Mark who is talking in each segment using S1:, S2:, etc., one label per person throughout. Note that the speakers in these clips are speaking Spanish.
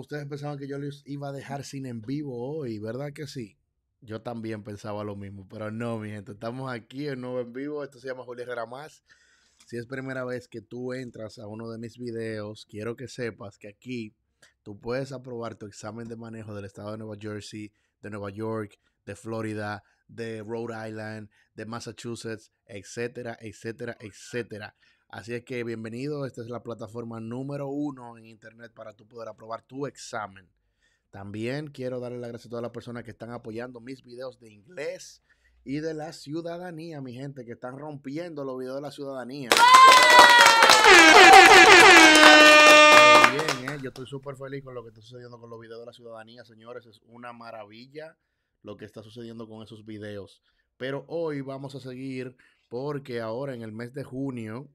S1: ustedes pensaban que yo les iba a dejar sin en vivo hoy, ¿verdad que sí? Yo también pensaba lo mismo, pero no, mi gente, estamos aquí en nuevo en vivo, esto se llama Julio Herrera Si es primera vez que tú entras a uno de mis videos, quiero que sepas que aquí tú puedes aprobar tu examen de manejo del estado de Nueva Jersey, de Nueva York, de Florida, de Rhode Island, de Massachusetts, etcétera, etcétera, etcétera. Así es que bienvenido, esta es la plataforma número uno en Internet para tú poder aprobar tu examen. También quiero darle las gracias a todas las personas que están apoyando mis videos de inglés y de la ciudadanía, mi gente, que están rompiendo los videos de la ciudadanía. Bien, ¿eh? yo estoy súper feliz con lo que está sucediendo con los videos de la ciudadanía, señores. Es una maravilla lo que está sucediendo con esos videos. Pero hoy vamos a seguir porque ahora en el mes de junio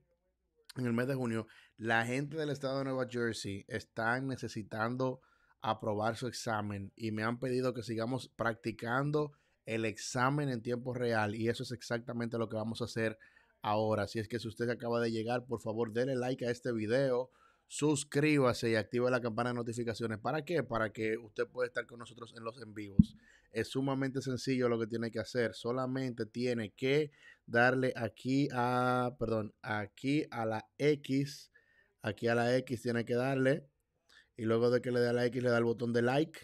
S1: en el mes de junio, la gente del estado de Nueva Jersey está necesitando aprobar su examen y me han pedido que sigamos practicando el examen en tiempo real y eso es exactamente lo que vamos a hacer ahora. Si es que si usted acaba de llegar, por favor, denle like a este video, suscríbase y active la campana de notificaciones. ¿Para qué? Para que usted pueda estar con nosotros en los en vivos. Es sumamente sencillo lo que tiene que hacer. Solamente tiene que darle aquí a, perdón, aquí a la X. Aquí a la X tiene que darle. Y luego de que le dé a la X, le da el botón de like.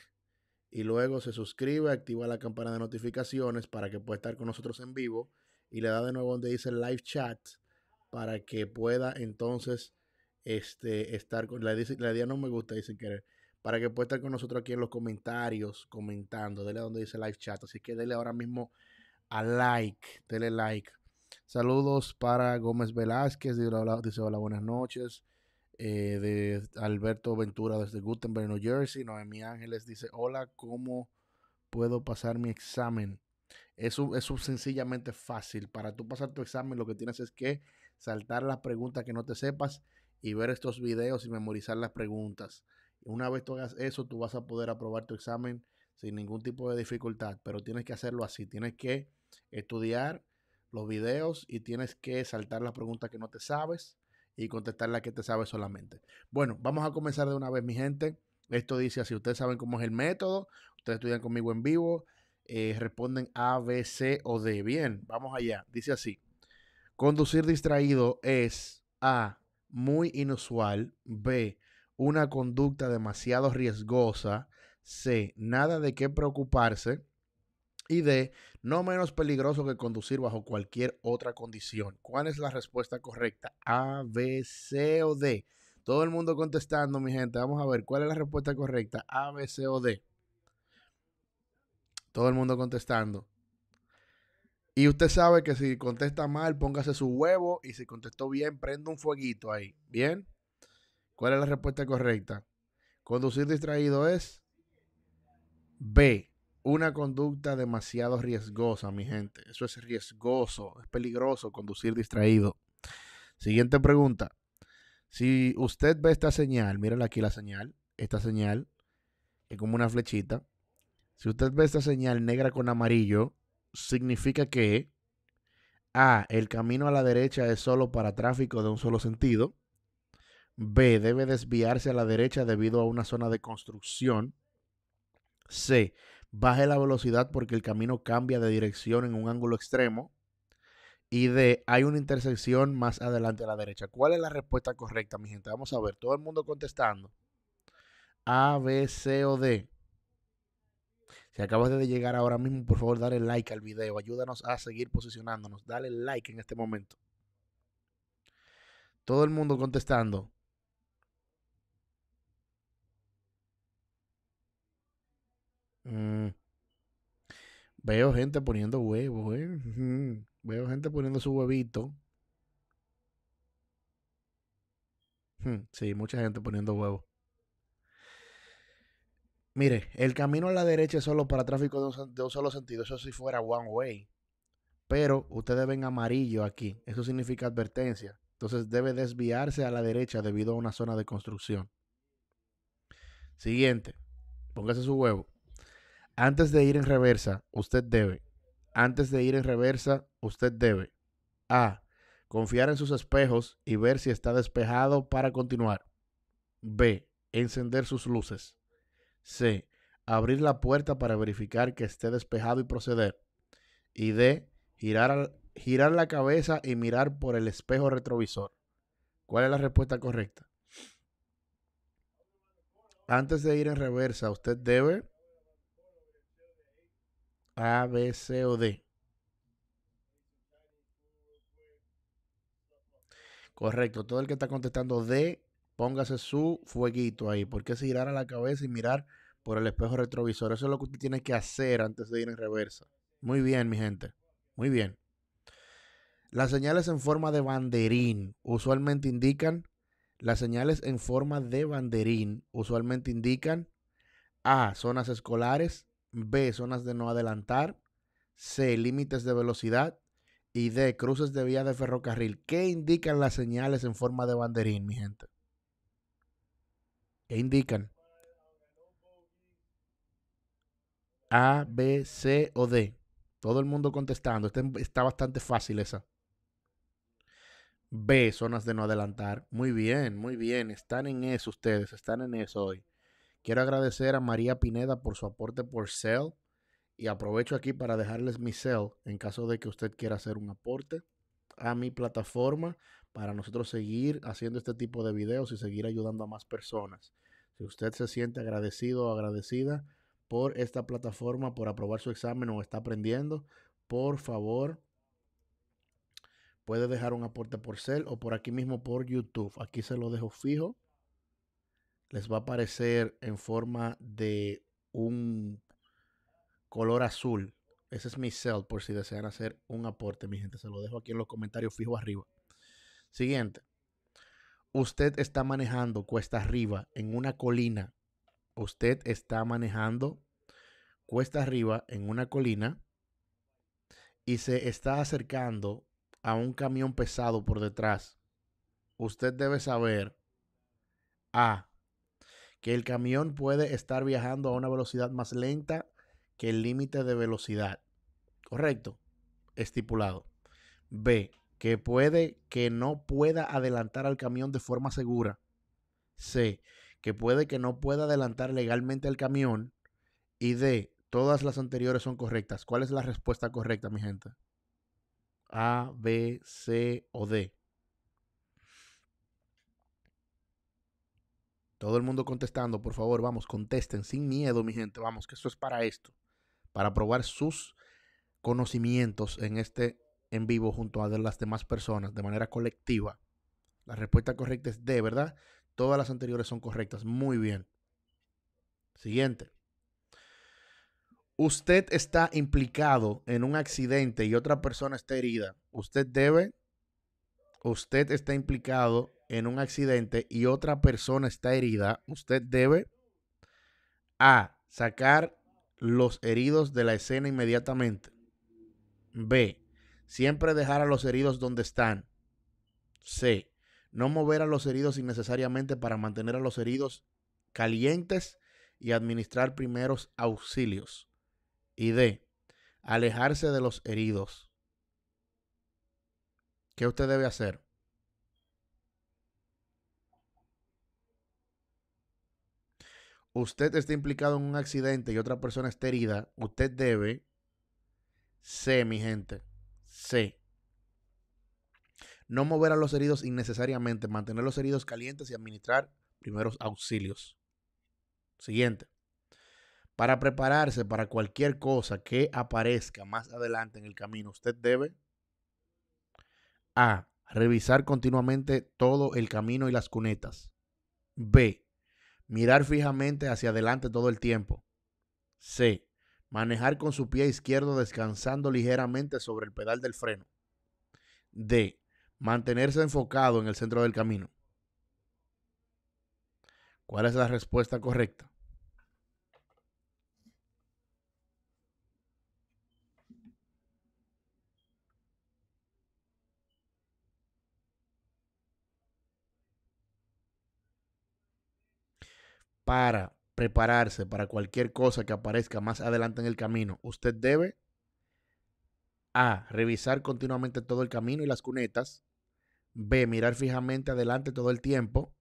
S1: Y luego se suscribe, activa la campana de notificaciones para que pueda estar con nosotros en vivo. Y le da de nuevo donde dice live chat para que pueda entonces este, estar con... la dice, no me gusta y sin querer para que pueda estar con nosotros aquí en los comentarios, comentando. Dele donde dice live chat. Así que dele ahora mismo a like, dele like. Saludos para Gómez Velázquez, dice hola, buenas noches. Eh, de Alberto Ventura desde Gutenberg, New Jersey. Noemí Ángeles dice, hola, ¿cómo puedo pasar mi examen? eso es sencillamente fácil. Para tú pasar tu examen lo que tienes es que saltar las preguntas que no te sepas y ver estos videos y memorizar las preguntas. Una vez tú hagas eso, tú vas a poder aprobar tu examen sin ningún tipo de dificultad, pero tienes que hacerlo así, tienes que estudiar los videos y tienes que saltar las preguntas que no te sabes y contestar las que te sabes solamente. Bueno, vamos a comenzar de una vez, mi gente. Esto dice así, ustedes saben cómo es el método, ustedes estudian conmigo en vivo, eh, responden A, B, C o D. Bien, vamos allá. Dice así, conducir distraído es A, muy inusual, B, una conducta demasiado riesgosa. C. Nada de qué preocuparse. Y D. No menos peligroso que conducir bajo cualquier otra condición. ¿Cuál es la respuesta correcta? A, B, C o D. Todo el mundo contestando, mi gente. Vamos a ver cuál es la respuesta correcta. A, B, C o D. Todo el mundo contestando. Y usted sabe que si contesta mal, póngase su huevo. Y si contestó bien, prende un fueguito ahí. ¿Bien? ¿Cuál es la respuesta correcta? Conducir distraído es B. Una conducta demasiado riesgosa, mi gente. Eso es riesgoso, es peligroso conducir distraído. Siguiente pregunta. Si usted ve esta señal, mírala aquí la señal, esta señal, es como una flechita. Si usted ve esta señal negra con amarillo, significa que A, el camino a la derecha es solo para tráfico de un solo sentido. B. Debe desviarse a la derecha debido a una zona de construcción. C. Baje la velocidad porque el camino cambia de dirección en un ángulo extremo. Y D. Hay una intersección más adelante a la derecha. ¿Cuál es la respuesta correcta, mi gente? Vamos a ver. Todo el mundo contestando. A, B, C o D. Si acabas de llegar ahora mismo, por favor, dale like al video. Ayúdanos a seguir posicionándonos. Dale like en este momento. Todo el mundo contestando. Mm. Veo gente poniendo huevos, ¿eh? Veo gente poniendo su huevito. Sí, mucha gente poniendo huevos. Mire, el camino a la derecha es solo para tráfico de un, solo sentido. Eso si sí fuera one way. Pero ustedes ven amarillo aquí. Eso significa advertencia. Entonces debe desviarse a la derecha debido a una zona de construcción. Siguiente. Póngase su huevo. Antes de ir en reversa, usted debe. Antes de ir en reversa, usted debe. A. Confiar en sus espejos y ver si está despejado para continuar. B. Encender sus luces. C. Abrir la puerta para verificar que esté despejado y proceder. Y D. Girar, girar la cabeza y mirar por el espejo retrovisor. ¿Cuál es la respuesta correcta? Antes de ir en reversa, usted debe a, B, C o D. Correcto, todo el que está contestando D, póngase su fueguito ahí, porque es girar a la cabeza y mirar por el espejo retrovisor. Eso es lo que usted tiene que hacer antes de ir en reversa. Muy bien, mi gente. Muy bien. Las señales en forma de banderín usualmente indican, las señales en forma de banderín usualmente indican A, zonas escolares, B, zonas de no adelantar, C, límites de velocidad y D, cruces de vía de ferrocarril. ¿Qué indican las señales en forma de banderín, mi gente? ¿Qué indican? A, B, C o D. Todo el mundo contestando. Em, está bastante fácil esa. B, zonas de no adelantar. Muy bien, muy bien. Están en eso ustedes, están en eso hoy. Quiero agradecer a María Pineda por su aporte por Cell y aprovecho aquí para dejarles mi sell en caso de que usted quiera hacer un aporte a mi plataforma para nosotros seguir haciendo este tipo de videos y seguir ayudando a más personas. Si usted se siente agradecido o agradecida por esta plataforma, por aprobar su examen o está aprendiendo, por favor, puede dejar un aporte por cel o por aquí mismo por YouTube. Aquí se lo dejo fijo les va a aparecer en forma de un color azul. Ese es mi cell por si desean hacer un aporte, mi gente. Se lo dejo aquí en los comentarios fijo arriba. Siguiente. Usted está manejando cuesta arriba en una colina. Usted está manejando cuesta arriba en una colina y se está acercando a un camión pesado por detrás. Usted debe saber A que el camión puede estar viajando a una velocidad más lenta que el límite de velocidad. Correcto, estipulado. B, que puede que no pueda adelantar al camión de forma segura. C, que puede que no pueda adelantar legalmente al camión. Y D, todas las anteriores son correctas. ¿Cuál es la respuesta correcta, mi gente? A, B, C o D. Todo el mundo contestando, por favor, vamos, contesten sin miedo, mi gente, vamos, que eso es para esto, para probar sus conocimientos en este en vivo junto a las demás personas de manera colectiva. La respuesta correcta es de ¿verdad? Todas las anteriores son correctas. Muy bien. Siguiente. Usted está implicado en un accidente y otra persona está herida. Usted debe, usted está implicado en un accidente y otra persona está herida, usted debe A. Sacar los heridos de la escena inmediatamente. B. Siempre dejar a los heridos donde están. C. No mover a los heridos innecesariamente para mantener a los heridos calientes y administrar primeros auxilios. Y D. Alejarse de los heridos. ¿Qué usted debe hacer? usted está implicado en un accidente y otra persona está herida, usted debe, C, mi gente, C. No mover a los heridos innecesariamente, mantener los heridos calientes y administrar primeros auxilios. Siguiente. Para prepararse para cualquier cosa que aparezca más adelante en el camino, usted debe A. Revisar continuamente todo el camino y las cunetas. B Mirar fijamente hacia adelante todo el tiempo. C. Manejar con su pie izquierdo descansando ligeramente sobre el pedal del freno. D. Mantenerse enfocado en el centro del camino. ¿Cuál es la respuesta correcta? para prepararse para cualquier cosa que aparezca más adelante en el camino, usted debe A. Revisar continuamente todo el camino y las cunetas. B. Mirar fijamente adelante todo el tiempo.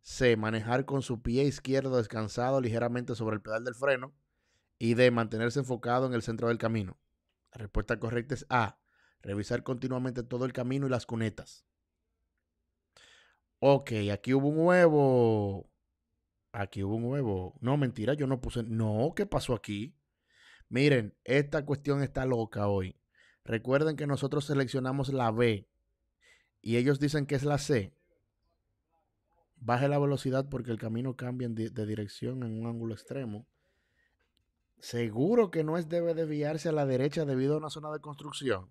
S1: C. Manejar con su pie izquierdo descansado ligeramente sobre el pedal del freno. Y D. Mantenerse enfocado en el centro del camino. La respuesta correcta es A. Revisar continuamente todo el camino y las cunetas. Ok, aquí hubo un huevo aquí hubo un huevo. No, mentira, yo no puse. No, ¿qué pasó aquí? Miren, esta cuestión está loca hoy. Recuerden que nosotros seleccionamos la B y ellos dicen que es la C. Baje la velocidad porque el camino cambia de, dirección en un ángulo extremo. Seguro que no es debe desviarse a la derecha debido a una zona de construcción.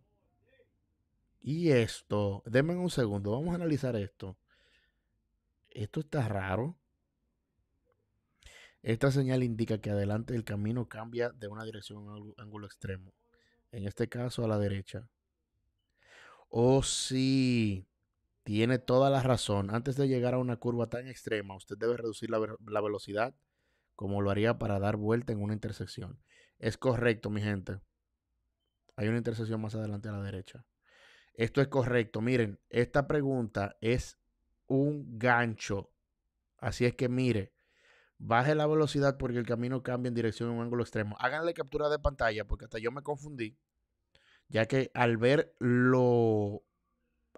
S1: Y esto, denme un segundo, vamos a analizar esto. Esto está raro. Esta señal indica que adelante el camino cambia de una dirección a un ángulo extremo, en este caso a la derecha. O oh, sí, tiene toda la razón. Antes de llegar a una curva tan extrema, usted debe reducir la velocidad como lo haría para dar vuelta en una intersección. Es correcto, mi gente. Hay una intersección más adelante a la derecha. Esto es correcto. Miren, esta pregunta es un gancho. Así es que mire, baje la velocidad porque el camino cambia en dirección a un ángulo extremo. Háganle captura de pantalla porque hasta yo me confundí, ya que al ver lo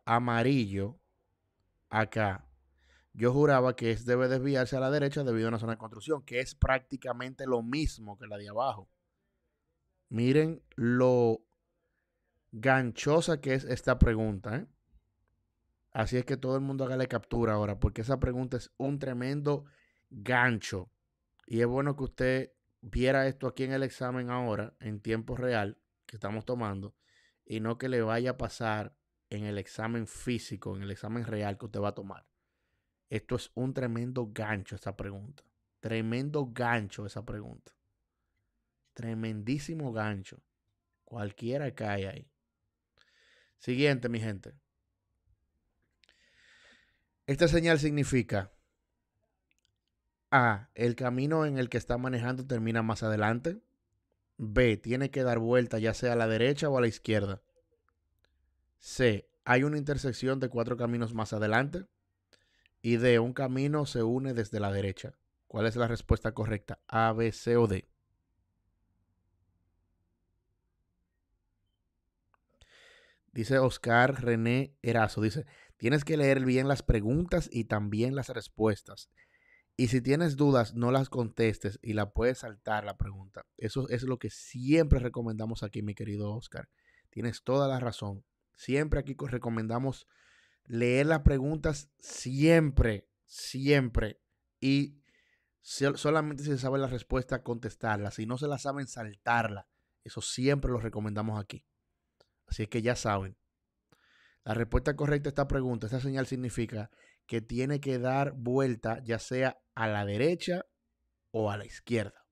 S1: amarillo acá, yo juraba que es, debe desviarse a la derecha debido a una zona de construcción, que es prácticamente lo mismo que la de abajo. Miren lo ganchosa que es esta pregunta. ¿eh? Así es que todo el mundo haga la captura ahora, porque esa pregunta es un tremendo gancho. Y es bueno que usted viera esto aquí en el examen ahora, en tiempo real que estamos tomando, y no que le vaya a pasar en el examen físico, en el examen real que usted va a tomar. Esto es un tremendo gancho, esa pregunta. Tremendo gancho, esa pregunta. Tremendísimo gancho. Cualquiera cae ahí. Siguiente, mi gente. Esta señal significa a, el camino en el que está manejando termina más adelante. B, tiene que dar vuelta ya sea a la derecha o a la izquierda. C, hay una intersección de cuatro caminos más adelante. Y D, un camino se une desde la derecha. ¿Cuál es la respuesta correcta? A, B, C o D. Dice Oscar René Erazo, dice, tienes que leer bien las preguntas y también las respuestas. Y si tienes dudas, no las contestes y la puedes saltar la pregunta. Eso es lo que siempre recomendamos aquí, mi querido Oscar. Tienes toda la razón. Siempre aquí recomendamos leer las preguntas siempre, siempre. Y solamente si se sabe la respuesta, contestarla. Si no se la saben, saltarla. Eso siempre lo recomendamos aquí. Así que ya saben. La respuesta correcta a esta pregunta, esta señal significa que tiene que dar vuelta ya sea a la derecha o a la izquierda.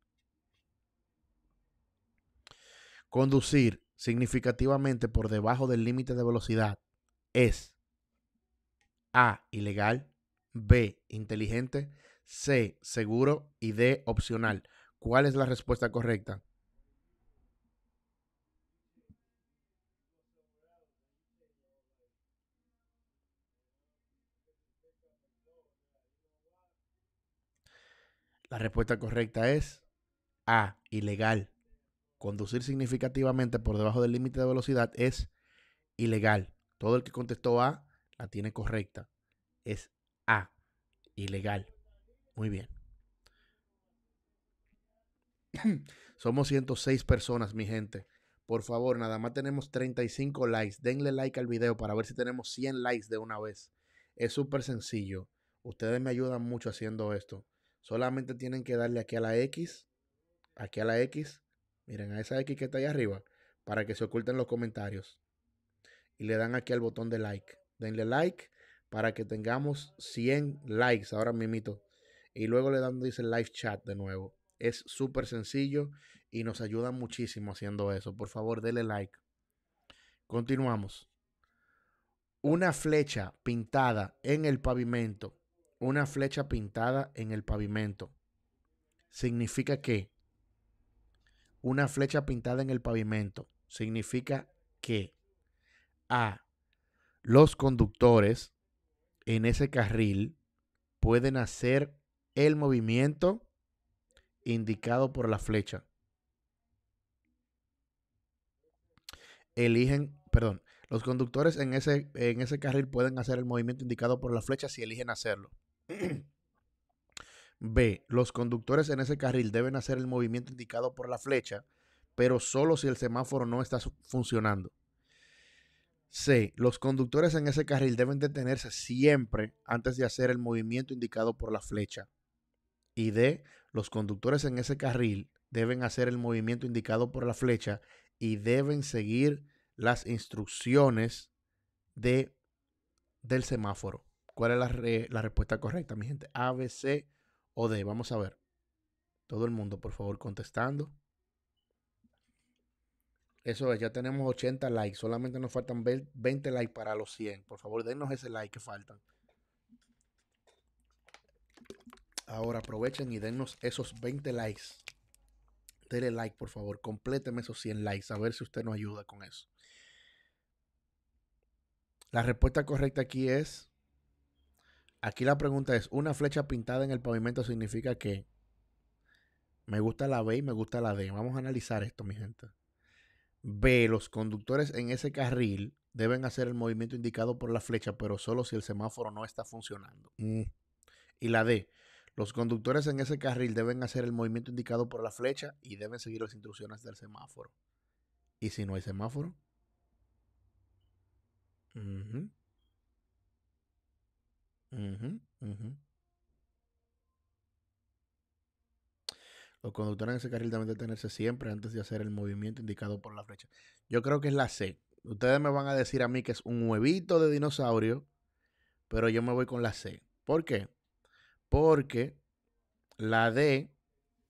S1: Conducir significativamente por debajo del límite de velocidad es A. Ilegal. B. Inteligente. C. Seguro. Y D. Opcional. ¿Cuál es la respuesta correcta? La respuesta correcta es A, ilegal. Conducir significativamente por debajo del límite de velocidad es ilegal. Todo el que contestó A la tiene correcta. Es A, ilegal. Muy bien. Somos 106 personas, mi gente. Por favor, nada más tenemos 35 likes. Denle like al video para ver si tenemos 100 likes de una vez. Es súper sencillo. Ustedes me ayudan mucho haciendo esto. Solamente tienen que darle aquí a la X, aquí a la X, miren a esa X que está ahí arriba, para que se oculten los comentarios. Y le dan aquí al botón de like. Denle like para que tengamos 100 likes ahora mismo. Y luego le dan, dice live chat de nuevo. Es súper sencillo y nos ayuda muchísimo haciendo eso. Por favor, denle like. Continuamos. Una flecha pintada en el pavimento una flecha pintada en el pavimento. Significa que una flecha pintada en el pavimento significa que A. Los conductores en ese carril pueden hacer el movimiento indicado por la flecha. Eligen, perdón, los conductores en ese, en ese carril pueden hacer el movimiento indicado por la flecha si eligen hacerlo. B. Los conductores en ese carril deben hacer el movimiento indicado por la flecha, pero solo si el semáforo no está funcionando. C. Los conductores en ese carril deben detenerse siempre antes de hacer el movimiento indicado por la flecha. Y D. Los conductores en ese carril deben hacer el movimiento indicado por la flecha y deben seguir las instrucciones de, del semáforo. ¿Cuál es la, respuesta correcta, mi gente? A, B, C o D. Vamos a ver. Todo el mundo, por favor, contestando. Eso es, ya tenemos 80 likes. Solamente nos faltan 20 likes para los 100. Por favor, denos ese like que faltan. Ahora aprovechen y denos esos 20 likes. Denle like, por favor. Compléteme esos 100 likes. A ver si usted nos ayuda con eso. La respuesta correcta aquí es Aquí la pregunta es, ¿una flecha pintada en el pavimento significa que me gusta la B y me gusta la D? Vamos a analizar esto, mi gente. B, los conductores en ese carril deben hacer el movimiento indicado por la flecha, pero solo si el semáforo no está funcionando. Mm. Y la D, los conductores en ese carril deben hacer el movimiento indicado por la flecha y deben seguir las instrucciones del semáforo. ¿Y si no hay semáforo? Los conductores en ese carril deben detenerse siempre antes de hacer el movimiento indicado por la flecha. Yo creo que es la C. Ustedes me van a decir a mí que es un huevito de dinosaurio, pero yo me voy con la C. ¿Por qué? Porque la D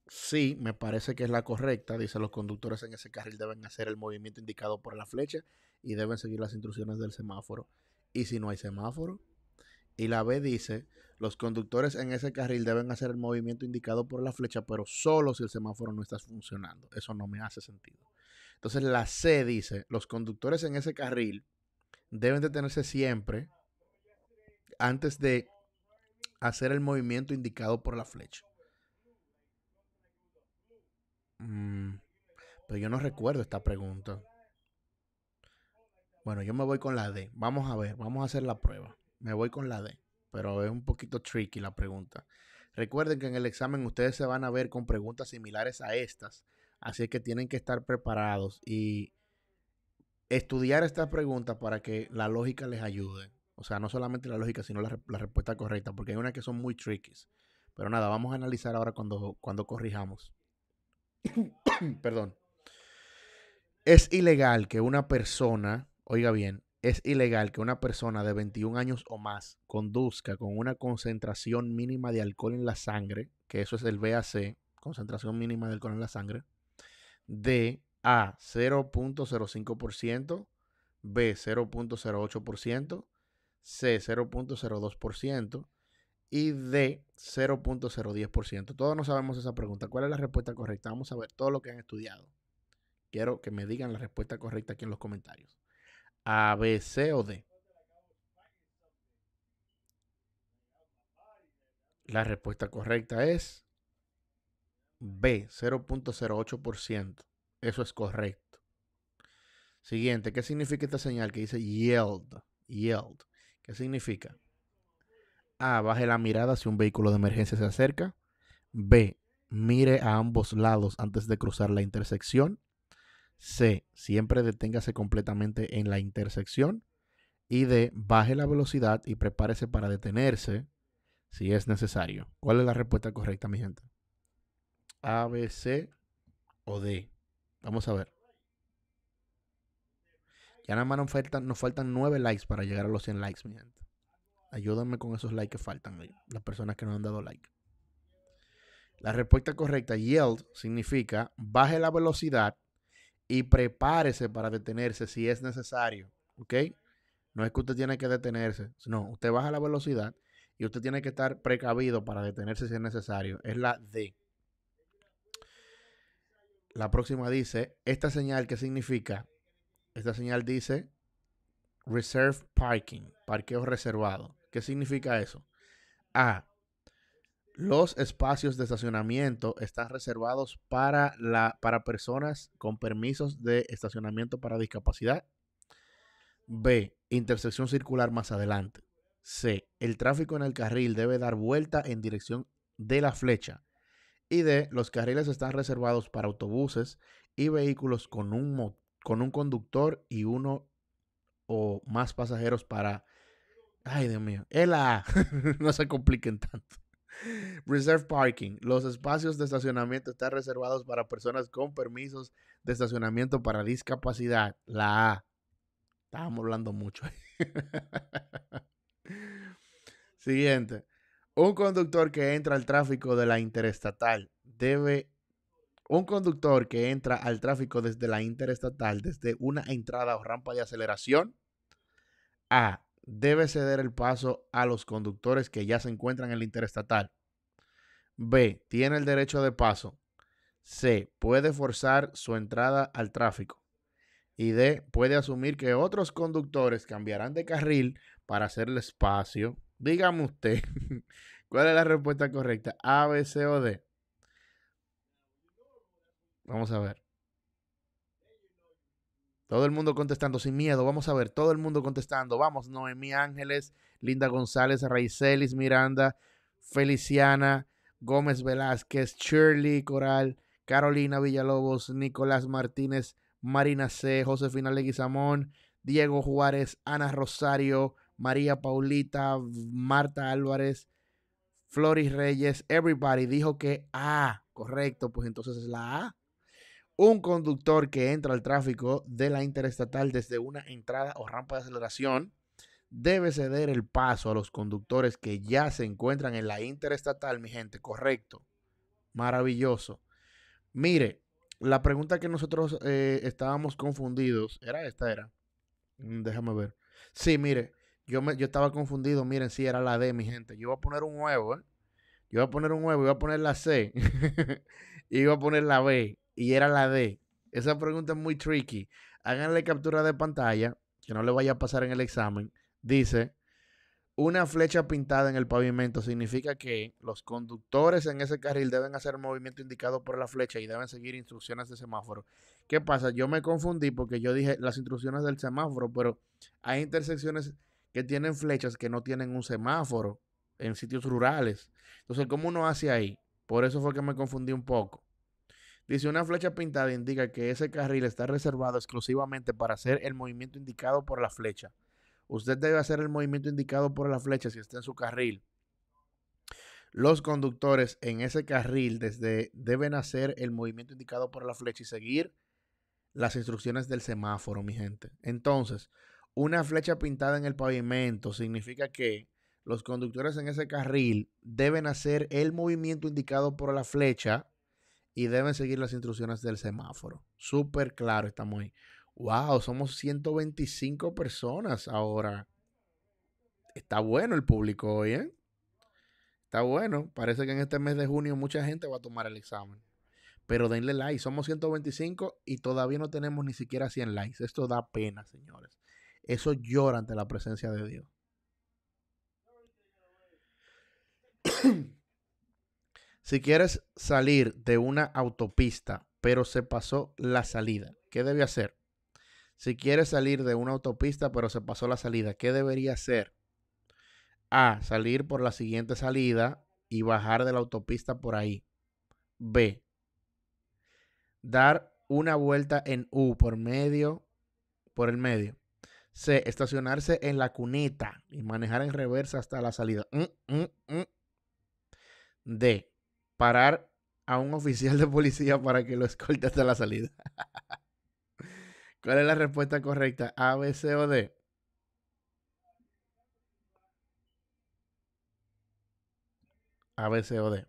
S1: sí me parece que es la correcta. Dice los conductores en ese carril deben hacer el movimiento indicado por la flecha y deben seguir las instrucciones del semáforo. ¿Y si no hay semáforo? Y la B dice, los conductores en ese carril deben hacer el movimiento indicado por la flecha, pero solo si el semáforo no está funcionando. Eso no me hace sentido. Entonces la C dice, los conductores en ese carril deben detenerse siempre antes de hacer el movimiento indicado por la flecha. Mm, pero yo no recuerdo esta pregunta. Bueno, yo me voy con la D. Vamos a ver, vamos a hacer la prueba me voy con la D, pero es un poquito tricky la pregunta. Recuerden que en el examen ustedes se van a ver con preguntas similares a estas, así que tienen que estar preparados y estudiar estas preguntas para que la lógica les ayude. O sea, no solamente la lógica, sino la, respuesta correcta, porque hay unas que son muy tricky Pero nada, vamos a analizar ahora cuando, cuando corrijamos. Perdón. Es ilegal que una persona, oiga bien, es ilegal que una persona de 21 años o más conduzca con una concentración mínima de alcohol en la sangre, que eso es el BAC, concentración mínima de alcohol en la sangre, de A 0.05%, B 0.08%, C 0.02% y D 0.010%. Todos no sabemos esa pregunta. ¿Cuál es la respuesta correcta? Vamos a ver todo lo que han estudiado. Quiero que me digan la respuesta correcta aquí en los comentarios. A, B, C o D? La respuesta correcta es B, 0.08%. Eso es correcto. Siguiente, ¿qué significa esta señal que dice yield? Yield. ¿Qué significa? A, baje la mirada si un vehículo de emergencia se acerca. B, mire a ambos lados antes de cruzar la intersección. C, siempre deténgase completamente en la intersección. Y D, baje la velocidad y prepárese para detenerse si es necesario. ¿Cuál es la respuesta correcta, mi gente? A, B, C o D. Vamos a ver. Ya nada más nos faltan, nos 9 likes para llegar a los 100 likes, mi gente. Ayúdame con esos likes que faltan, las personas que no han dado like. La respuesta correcta, yield, significa baje la velocidad y prepárese para detenerse si es necesario, ¿ok? No es que usted tiene que detenerse, no, usted baja la velocidad y usted tiene que estar precavido para detenerse si es necesario. Es la D. La próxima dice, esta señal, ¿qué significa? Esta señal dice Reserve Parking, parqueo reservado. ¿Qué significa eso? A, los espacios de estacionamiento están reservados para, la, para personas con permisos de estacionamiento para discapacidad. B. Intersección circular más adelante. C. El tráfico en el carril debe dar vuelta en dirección de la flecha. Y D. Los carriles están reservados para autobuses y vehículos con un, con un conductor y uno o más pasajeros para... Ay, Dios mío. ¡El no se compliquen tanto. Reserve Parking. Los espacios de estacionamiento están reservados para personas con permisos de estacionamiento para discapacidad. La A. Estábamos hablando mucho. Siguiente. Un conductor que entra al tráfico de la interestatal debe... Un conductor que entra al tráfico desde la interestatal, desde una entrada o rampa de aceleración, A debe ceder el paso a los conductores que ya se encuentran en el interestatal. B. Tiene el derecho de paso. C. Puede forzar su entrada al tráfico. Y D. Puede asumir que otros conductores cambiarán de carril para hacerle espacio. Dígame usted, ¿cuál es la respuesta correcta? A, B, C o D. Vamos a ver. Todo el mundo contestando sin miedo. Vamos a ver, todo el mundo contestando. Vamos, Noemí Ángeles, Linda González, Raicelis Miranda, Feliciana, Gómez Velázquez, Shirley Coral, Carolina Villalobos, Nicolás Martínez, Marina C, Josefina Leguizamón, Diego Juárez, Ana Rosario, María Paulita, Marta Álvarez, Floris Reyes, everybody dijo que A. Ah, correcto, pues entonces es la A un conductor que entra al tráfico de la interestatal desde una entrada o rampa de aceleración debe ceder el paso a los conductores que ya se encuentran en la interestatal, mi gente, correcto. Maravilloso. Mire, la pregunta que nosotros eh, estábamos confundidos era esta, era. Mm, déjame ver. Sí, mire, yo, me, yo estaba confundido, miren, sí, era la D, mi gente. Yo voy a poner un huevo, ¿eh? Yo voy a poner un huevo, iba a poner la C, y iba a poner la B y era la D. Esa pregunta es muy tricky. Háganle captura de pantalla, que no le vaya a pasar en el examen. Dice, una flecha pintada en el pavimento significa que los conductores en ese carril deben hacer el movimiento indicado por la flecha y deben seguir instrucciones de semáforo. ¿Qué pasa? Yo me confundí porque yo dije las instrucciones del semáforo, pero hay intersecciones que tienen flechas que no tienen un semáforo en sitios rurales. Entonces, ¿cómo uno hace ahí? Por eso fue que me confundí un poco. Dice una flecha pintada indica que ese carril está reservado exclusivamente para hacer el movimiento indicado por la flecha. Usted debe hacer el movimiento indicado por la flecha si está en su carril. Los conductores en ese carril desde, deben hacer el movimiento indicado por la flecha y seguir las instrucciones del semáforo, mi gente. Entonces, una flecha pintada en el pavimento significa que los conductores en ese carril deben hacer el movimiento indicado por la flecha y deben seguir las instrucciones del semáforo. Súper claro, estamos ahí. ¡Wow! Somos 125 personas ahora. Está bueno el público hoy, ¿eh? Está bueno. Parece que en este mes de junio mucha gente va a tomar el examen. Pero denle like. Somos 125 y todavía no tenemos ni siquiera 100 likes. Esto da pena, señores. Eso llora ante la presencia de Dios. Si quieres salir de una autopista, pero se pasó la salida, ¿qué debe hacer? Si quieres salir de una autopista, pero se pasó la salida, ¿qué debería hacer? A. Salir por la siguiente salida y bajar de la autopista por ahí. B. Dar una vuelta en U por medio, por el medio. C. Estacionarse en la cuneta y manejar en reversa hasta la salida. Mm, mm, mm. D parar a un oficial de policía para que lo escolte hasta la salida. ¿Cuál es la respuesta correcta? A, B, C o D. A, B, C o D.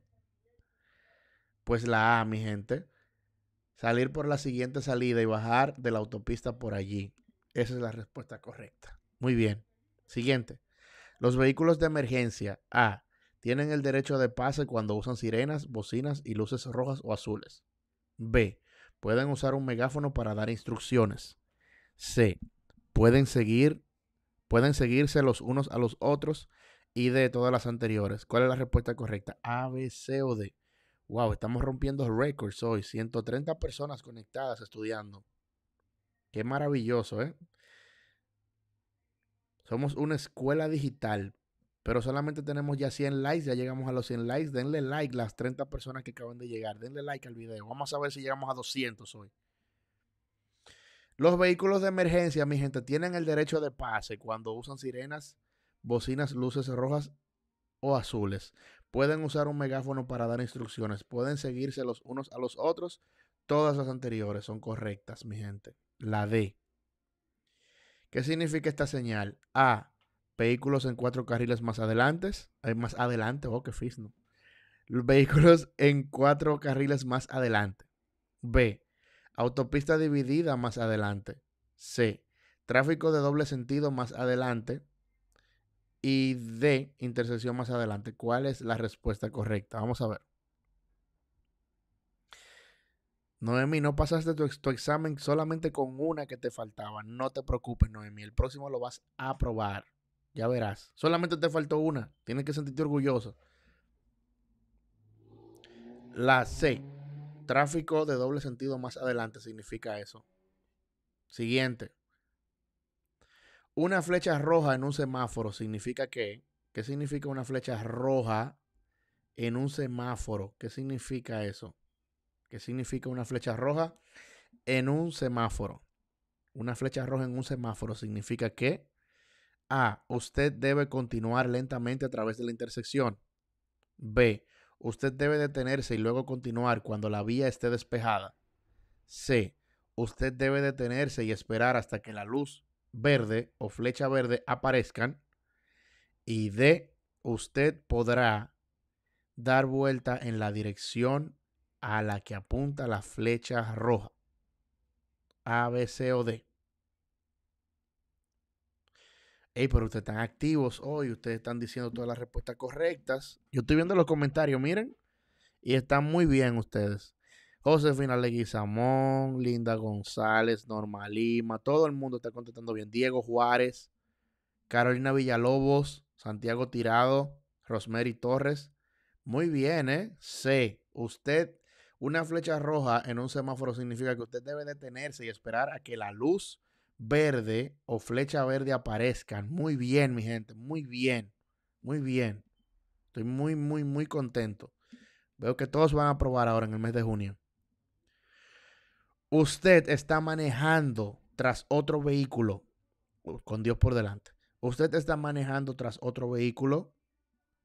S1: Pues la A, mi gente. Salir por la siguiente salida y bajar de la autopista por allí. Esa es la respuesta correcta. Muy bien. Siguiente. Los vehículos de emergencia. A. Tienen el derecho de pase cuando usan sirenas, bocinas y luces rojas o azules. B. Pueden usar un megáfono para dar instrucciones. C. Pueden seguir pueden seguirse los unos a los otros y de todas las anteriores. ¿Cuál es la respuesta correcta? A, B, C o D. Wow, estamos rompiendo récords hoy. 130 personas conectadas estudiando. Qué maravilloso, ¿eh? Somos una escuela digital pero solamente tenemos ya 100 likes, ya llegamos a los 100 likes. Denle like las 30 personas que acaban de llegar. Denle like al video. Vamos a ver si llegamos a 200 hoy. Los vehículos de emergencia, mi gente, tienen el derecho de pase cuando usan sirenas, bocinas, luces rojas o azules. Pueden usar un megáfono para dar instrucciones. Pueden seguirse los unos a los otros. Todas las anteriores son correctas, mi gente. La D. ¿Qué significa esta señal? A vehículos en cuatro carriles más adelante, eh, más adelante, oh, qué fisno. Vehículos en cuatro carriles más adelante. B. Autopista dividida más adelante. C. Tráfico de doble sentido más adelante. Y D. Intersección más adelante. ¿Cuál es la respuesta correcta? Vamos a ver. Noemi, no pasaste tu, tu, examen solamente con una que te faltaba. No te preocupes, Noemi. El próximo lo vas a aprobar. Ya verás. Solamente te faltó una. Tienes que sentirte orgulloso. La C. Tráfico de doble sentido más adelante significa eso. Siguiente. Una flecha roja en un semáforo significa que. ¿Qué significa una flecha roja en un semáforo? ¿Qué significa eso? ¿Qué significa una flecha roja en un semáforo? Una flecha roja en un semáforo significa que a. Usted debe continuar lentamente a través de la intersección. B. Usted debe detenerse y luego continuar cuando la vía esté despejada. C. Usted debe detenerse y esperar hasta que la luz verde o flecha verde aparezcan. Y D. Usted podrá dar vuelta en la dirección a la que apunta la flecha roja. A, B, C o D. hey, pero ustedes están activos hoy, ustedes están diciendo todas las respuestas correctas. Yo estoy viendo los comentarios, miren, y están muy bien ustedes. Josefina Leguizamón, Linda González, Norma Lima, todo el mundo está contestando bien. Diego Juárez, Carolina Villalobos, Santiago Tirado, Rosemary Torres. Muy bien, ¿eh? C. Usted, una flecha roja en un semáforo significa que usted debe detenerse y esperar a que la luz verde o flecha verde aparezcan. Muy bien, mi gente, muy bien, muy bien. Estoy muy, muy, muy contento. Veo que todos van a aprobar ahora en el mes de junio. Usted está manejando tras otro vehículo, con Dios por delante. Usted está manejando tras otro vehículo,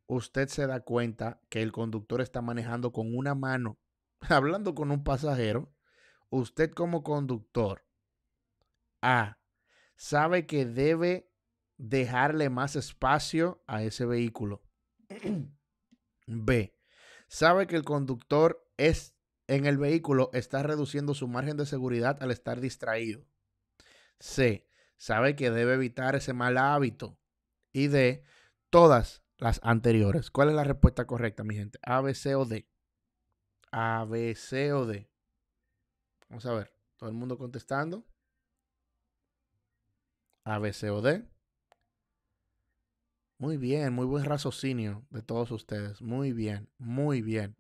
S1: usted se da cuenta que el conductor está manejando con una mano, hablando con un pasajero. Usted como conductor a sabe que debe dejarle más espacio a ese vehículo. B sabe que el conductor es en el vehículo está reduciendo su margen de seguridad al estar distraído. C. Sabe que debe evitar ese mal hábito. Y D. Todas las anteriores. ¿Cuál es la respuesta correcta, mi gente? A, B, C o D. A, B, C o D. Vamos a ver. Todo el mundo contestando. A, B, C o D. Muy bien, muy buen raciocinio de todos ustedes. Muy bien, muy bien.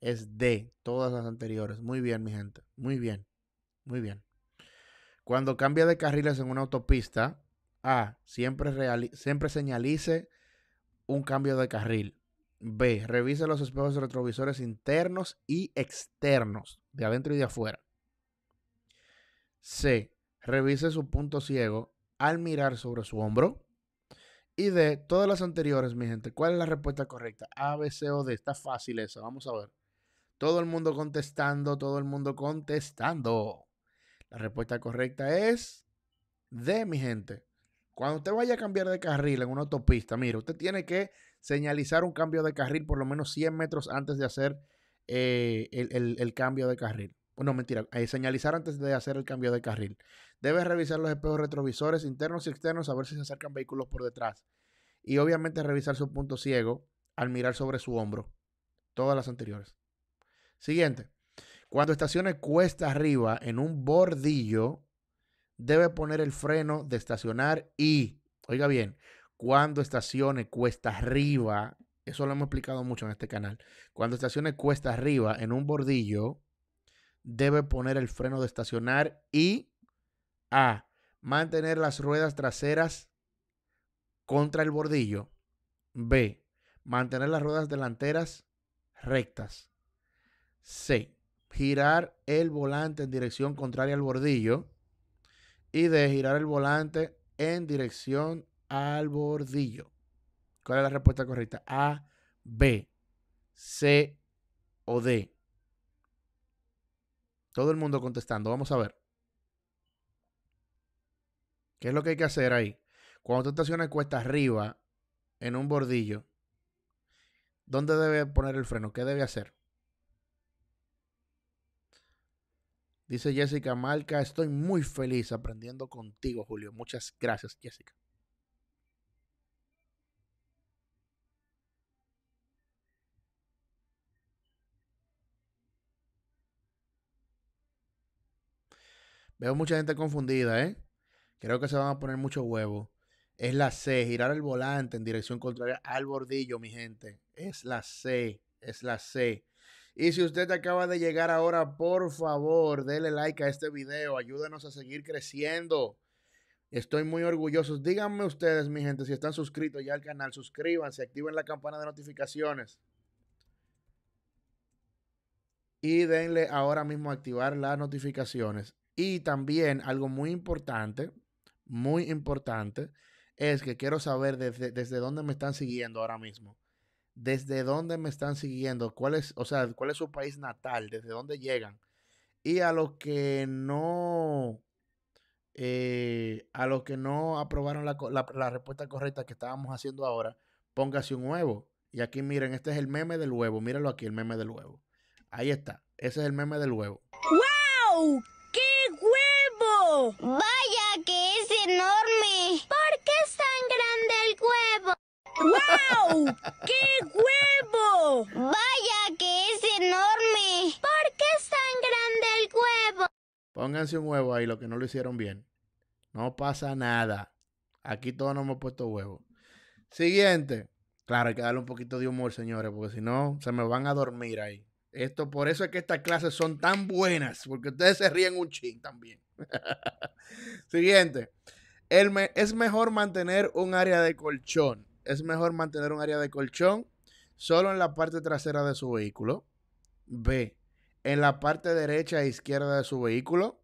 S1: Es D, todas las anteriores. Muy bien, mi gente. Muy bien, muy bien. Cuando cambia de carriles en una autopista, A, siempre, siempre señalice un cambio de carril. B, revise los espejos retrovisores internos y externos, de adentro y de afuera. C, revise su punto ciego al mirar sobre su hombro. Y de todas las anteriores, mi gente, ¿cuál es la respuesta correcta? A, B, C o D. Está fácil eso. vamos a ver. Todo el mundo contestando, todo el mundo contestando. La respuesta correcta es D, mi gente. Cuando usted vaya a cambiar de carril en una autopista, mire, usted tiene que señalizar un cambio de carril por lo menos 100 metros antes de hacer eh, el, cambio de carril. No, mentira, eh, señalizar antes de hacer el cambio de carril. Debe revisar los espejos retrovisores internos y externos a ver si se acercan vehículos por detrás. Y obviamente revisar su punto ciego al mirar sobre su hombro. Todas las anteriores. Siguiente. Cuando estaciones cuesta arriba en un bordillo, debe poner el freno de estacionar y, oiga bien, cuando estacione cuesta arriba, eso lo hemos explicado mucho en este canal, cuando estacione cuesta arriba en un bordillo, debe poner el freno de estacionar y a. Mantener las ruedas traseras contra el bordillo. B. Mantener las ruedas delanteras rectas. C. Girar el volante en dirección contraria al bordillo. Y D. Girar el volante en dirección al bordillo. ¿Cuál es la respuesta correcta? A, B, C o D. Todo el mundo contestando. Vamos a ver. ¿Qué es lo que hay que hacer ahí? Cuando tú estacionas cuesta arriba, en un bordillo, ¿dónde debe poner el freno? ¿Qué debe hacer? Dice Jessica Marca, estoy muy feliz aprendiendo contigo, Julio. Muchas gracias, Jessica. Veo mucha gente confundida, ¿eh? Creo que se van a poner mucho huevo. Es la C, girar el volante en dirección contraria al bordillo, mi gente. Es la C, es la C. Y si usted acaba de llegar ahora, por favor, dele like a este video. Ayúdenos a seguir creciendo. Estoy muy orgulloso. Díganme ustedes, mi gente, si están suscritos ya al canal, suscríbanse, activen la campana de notificaciones. Y denle ahora mismo activar las notificaciones. Y también algo muy importante, muy importante es que quiero saber desde, dónde me están siguiendo ahora mismo. Desde dónde me están siguiendo, cuál es, o sea, cuál es su país natal, desde dónde llegan. Y a los que no, eh, a los que no aprobaron la, respuesta correcta que estábamos haciendo ahora, póngase un huevo. Y aquí miren, este es el meme del huevo. Míralo aquí, el meme del huevo. Ahí está. Ese es el meme del huevo. ¡Wow! ¡Qué huevo! ¡Vaya que enorme. ¿Por qué es tan grande el huevo? ¡Wow! ¡Qué huevo! Vaya que es enorme. ¿Por qué es tan grande el huevo? Pónganse un huevo ahí, lo que no lo hicieron bien. No pasa nada. Aquí todos nos hemos puesto huevo. Siguiente. Claro, hay que darle un poquito de humor, señores, porque si no, se me van a dormir ahí. Esto, por eso es que estas clases son tan buenas, porque ustedes se ríen un ching también. Siguiente es mejor mantener un área de colchón. Es mejor mantener un área de colchón solo en la parte trasera de su vehículo. B. En la parte derecha e izquierda de su vehículo.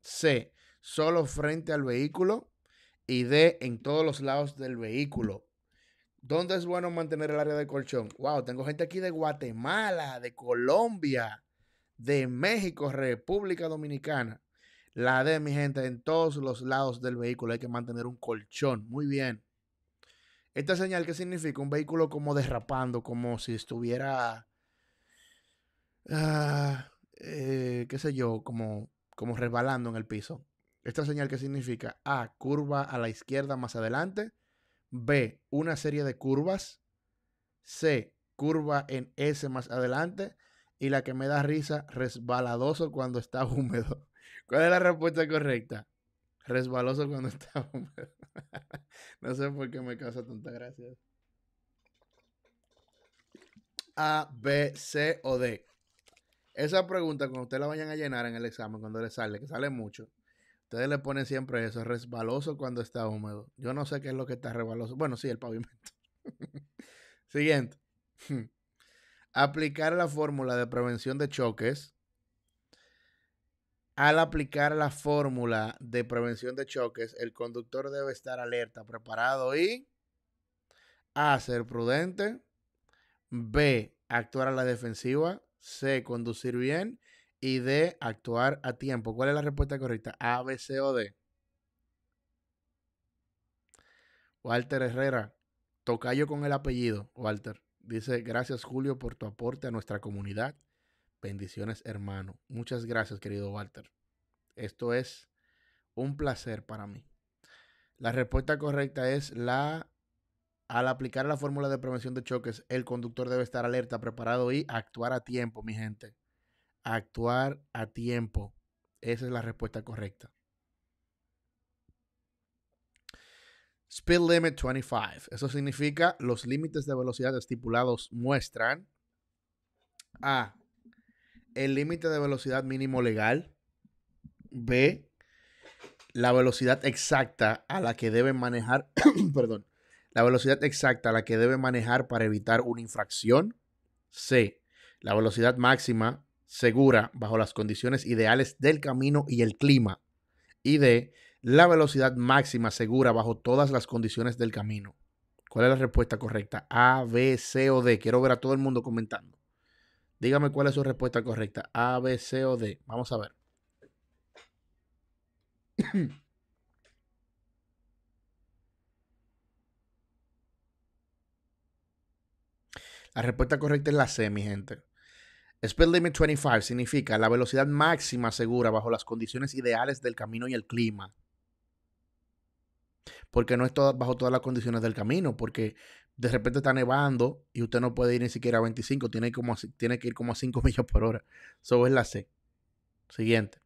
S1: C. Solo frente al vehículo. Y D. En todos los lados del vehículo. ¿Dónde es bueno mantener el área de colchón? Wow, tengo gente aquí de Guatemala, de Colombia, de México, República Dominicana. La D, mi gente, en todos los lados del vehículo hay que mantener un colchón. Muy bien. Esta señal, ¿qué significa? Un vehículo como derrapando, como si estuviera, ah, eh, qué sé yo, como, como resbalando en el piso. Esta señal, ¿qué significa? A, curva a la izquierda más adelante. B, una serie de curvas. C, curva en S más adelante. Y la que me da risa, resbaladoso cuando está húmedo. ¿Cuál es la respuesta correcta? Resbaloso cuando está húmedo. no sé por qué me causa tanta gracia. A, B, C o D. Esa pregunta, cuando ustedes la vayan a llenar en el examen, cuando les sale, que sale mucho, ustedes le ponen siempre eso, resbaloso cuando está húmedo. Yo no sé qué es lo que está resbaloso. Bueno, sí, el pavimento. Siguiente. Aplicar la fórmula de prevención de choques al aplicar la fórmula de prevención de choques, el conductor debe estar alerta, preparado y A, ser prudente, B, actuar a la defensiva, C, conducir bien y D, actuar a tiempo. ¿Cuál es la respuesta correcta? A, B, C o D. Walter Herrera, tocayo con el apellido, Walter. Dice, gracias Julio por tu aporte a nuestra comunidad. Bendiciones, hermano. Muchas gracias, querido Walter. Esto es un placer para mí. La respuesta correcta es la... Al aplicar la fórmula de prevención de choques, el conductor debe estar alerta, preparado y actuar a tiempo, mi gente. Actuar a tiempo. Esa es la respuesta correcta. Speed Limit 25. Eso significa los límites de velocidad estipulados muestran A el límite de velocidad mínimo legal. B, la velocidad exacta a la que deben manejar, perdón, la velocidad exacta a la que deben manejar para evitar una infracción. C, la velocidad máxima segura bajo las condiciones ideales del camino y el clima. Y D, la velocidad máxima segura bajo todas las condiciones del camino. ¿Cuál es la respuesta correcta? A, B, C o D. Quiero ver a todo el mundo comentando. Dígame cuál es su respuesta correcta. A, B, C o D. Vamos a ver. La respuesta correcta es la C, mi gente. Speed Limit 25 significa la velocidad máxima segura bajo las condiciones ideales del camino y el clima porque no es bajo todas las condiciones del camino, porque de repente está nevando y usted no puede ir ni siquiera a 25, tiene, como, tiene que ir como a 5 millas por hora. Eso es la C. Siguiente.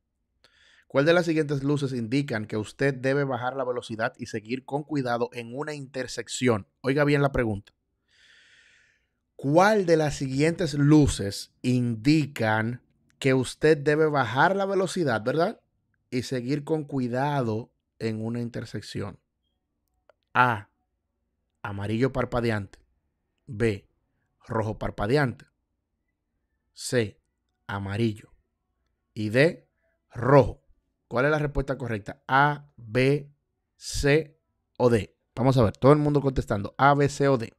S1: ¿Cuál de las siguientes luces indican que usted debe bajar la velocidad y seguir con cuidado en una intersección? Oiga bien la pregunta. ¿Cuál de las siguientes luces indican que usted debe bajar la velocidad, verdad? Y seguir con cuidado en una intersección. A. Amarillo parpadeante. B. Rojo parpadeante. C. Amarillo. Y D. Rojo. ¿Cuál es la respuesta correcta? A, B, C o D. Vamos a ver, todo el mundo contestando. A, B, C o D.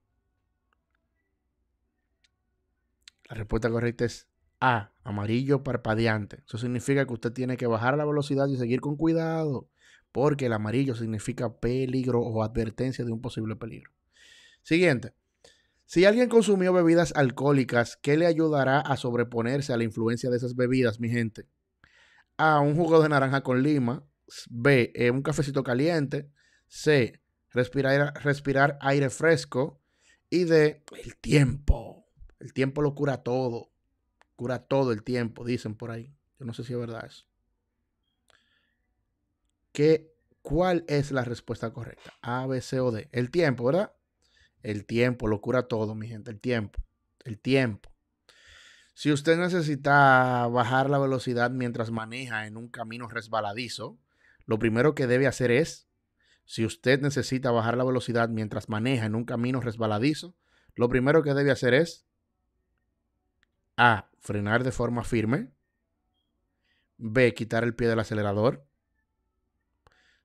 S1: La respuesta correcta es A, amarillo parpadeante. Eso significa que usted tiene que bajar la velocidad y seguir con cuidado porque el amarillo significa peligro o advertencia de un posible peligro. Siguiente. Si alguien consumió bebidas alcohólicas, ¿qué le ayudará a sobreponerse a la influencia de esas bebidas, mi gente? A. Un jugo de naranja con lima. B. Eh, un cafecito caliente. C. Respirar, respirar aire fresco. Y D. El tiempo. El tiempo lo cura todo. Cura todo el tiempo, dicen por ahí. Yo no sé si es verdad eso que, ¿cuál es la respuesta correcta? A, B, C o D. El tiempo, ¿verdad? El tiempo lo cura todo, mi gente. El tiempo. El tiempo. Si usted necesita bajar la velocidad mientras maneja en un camino resbaladizo, lo primero que debe hacer es, si usted necesita bajar la velocidad mientras maneja en un camino resbaladizo, lo primero que debe hacer es A. Frenar de forma firme. B. Quitar el pie del acelerador.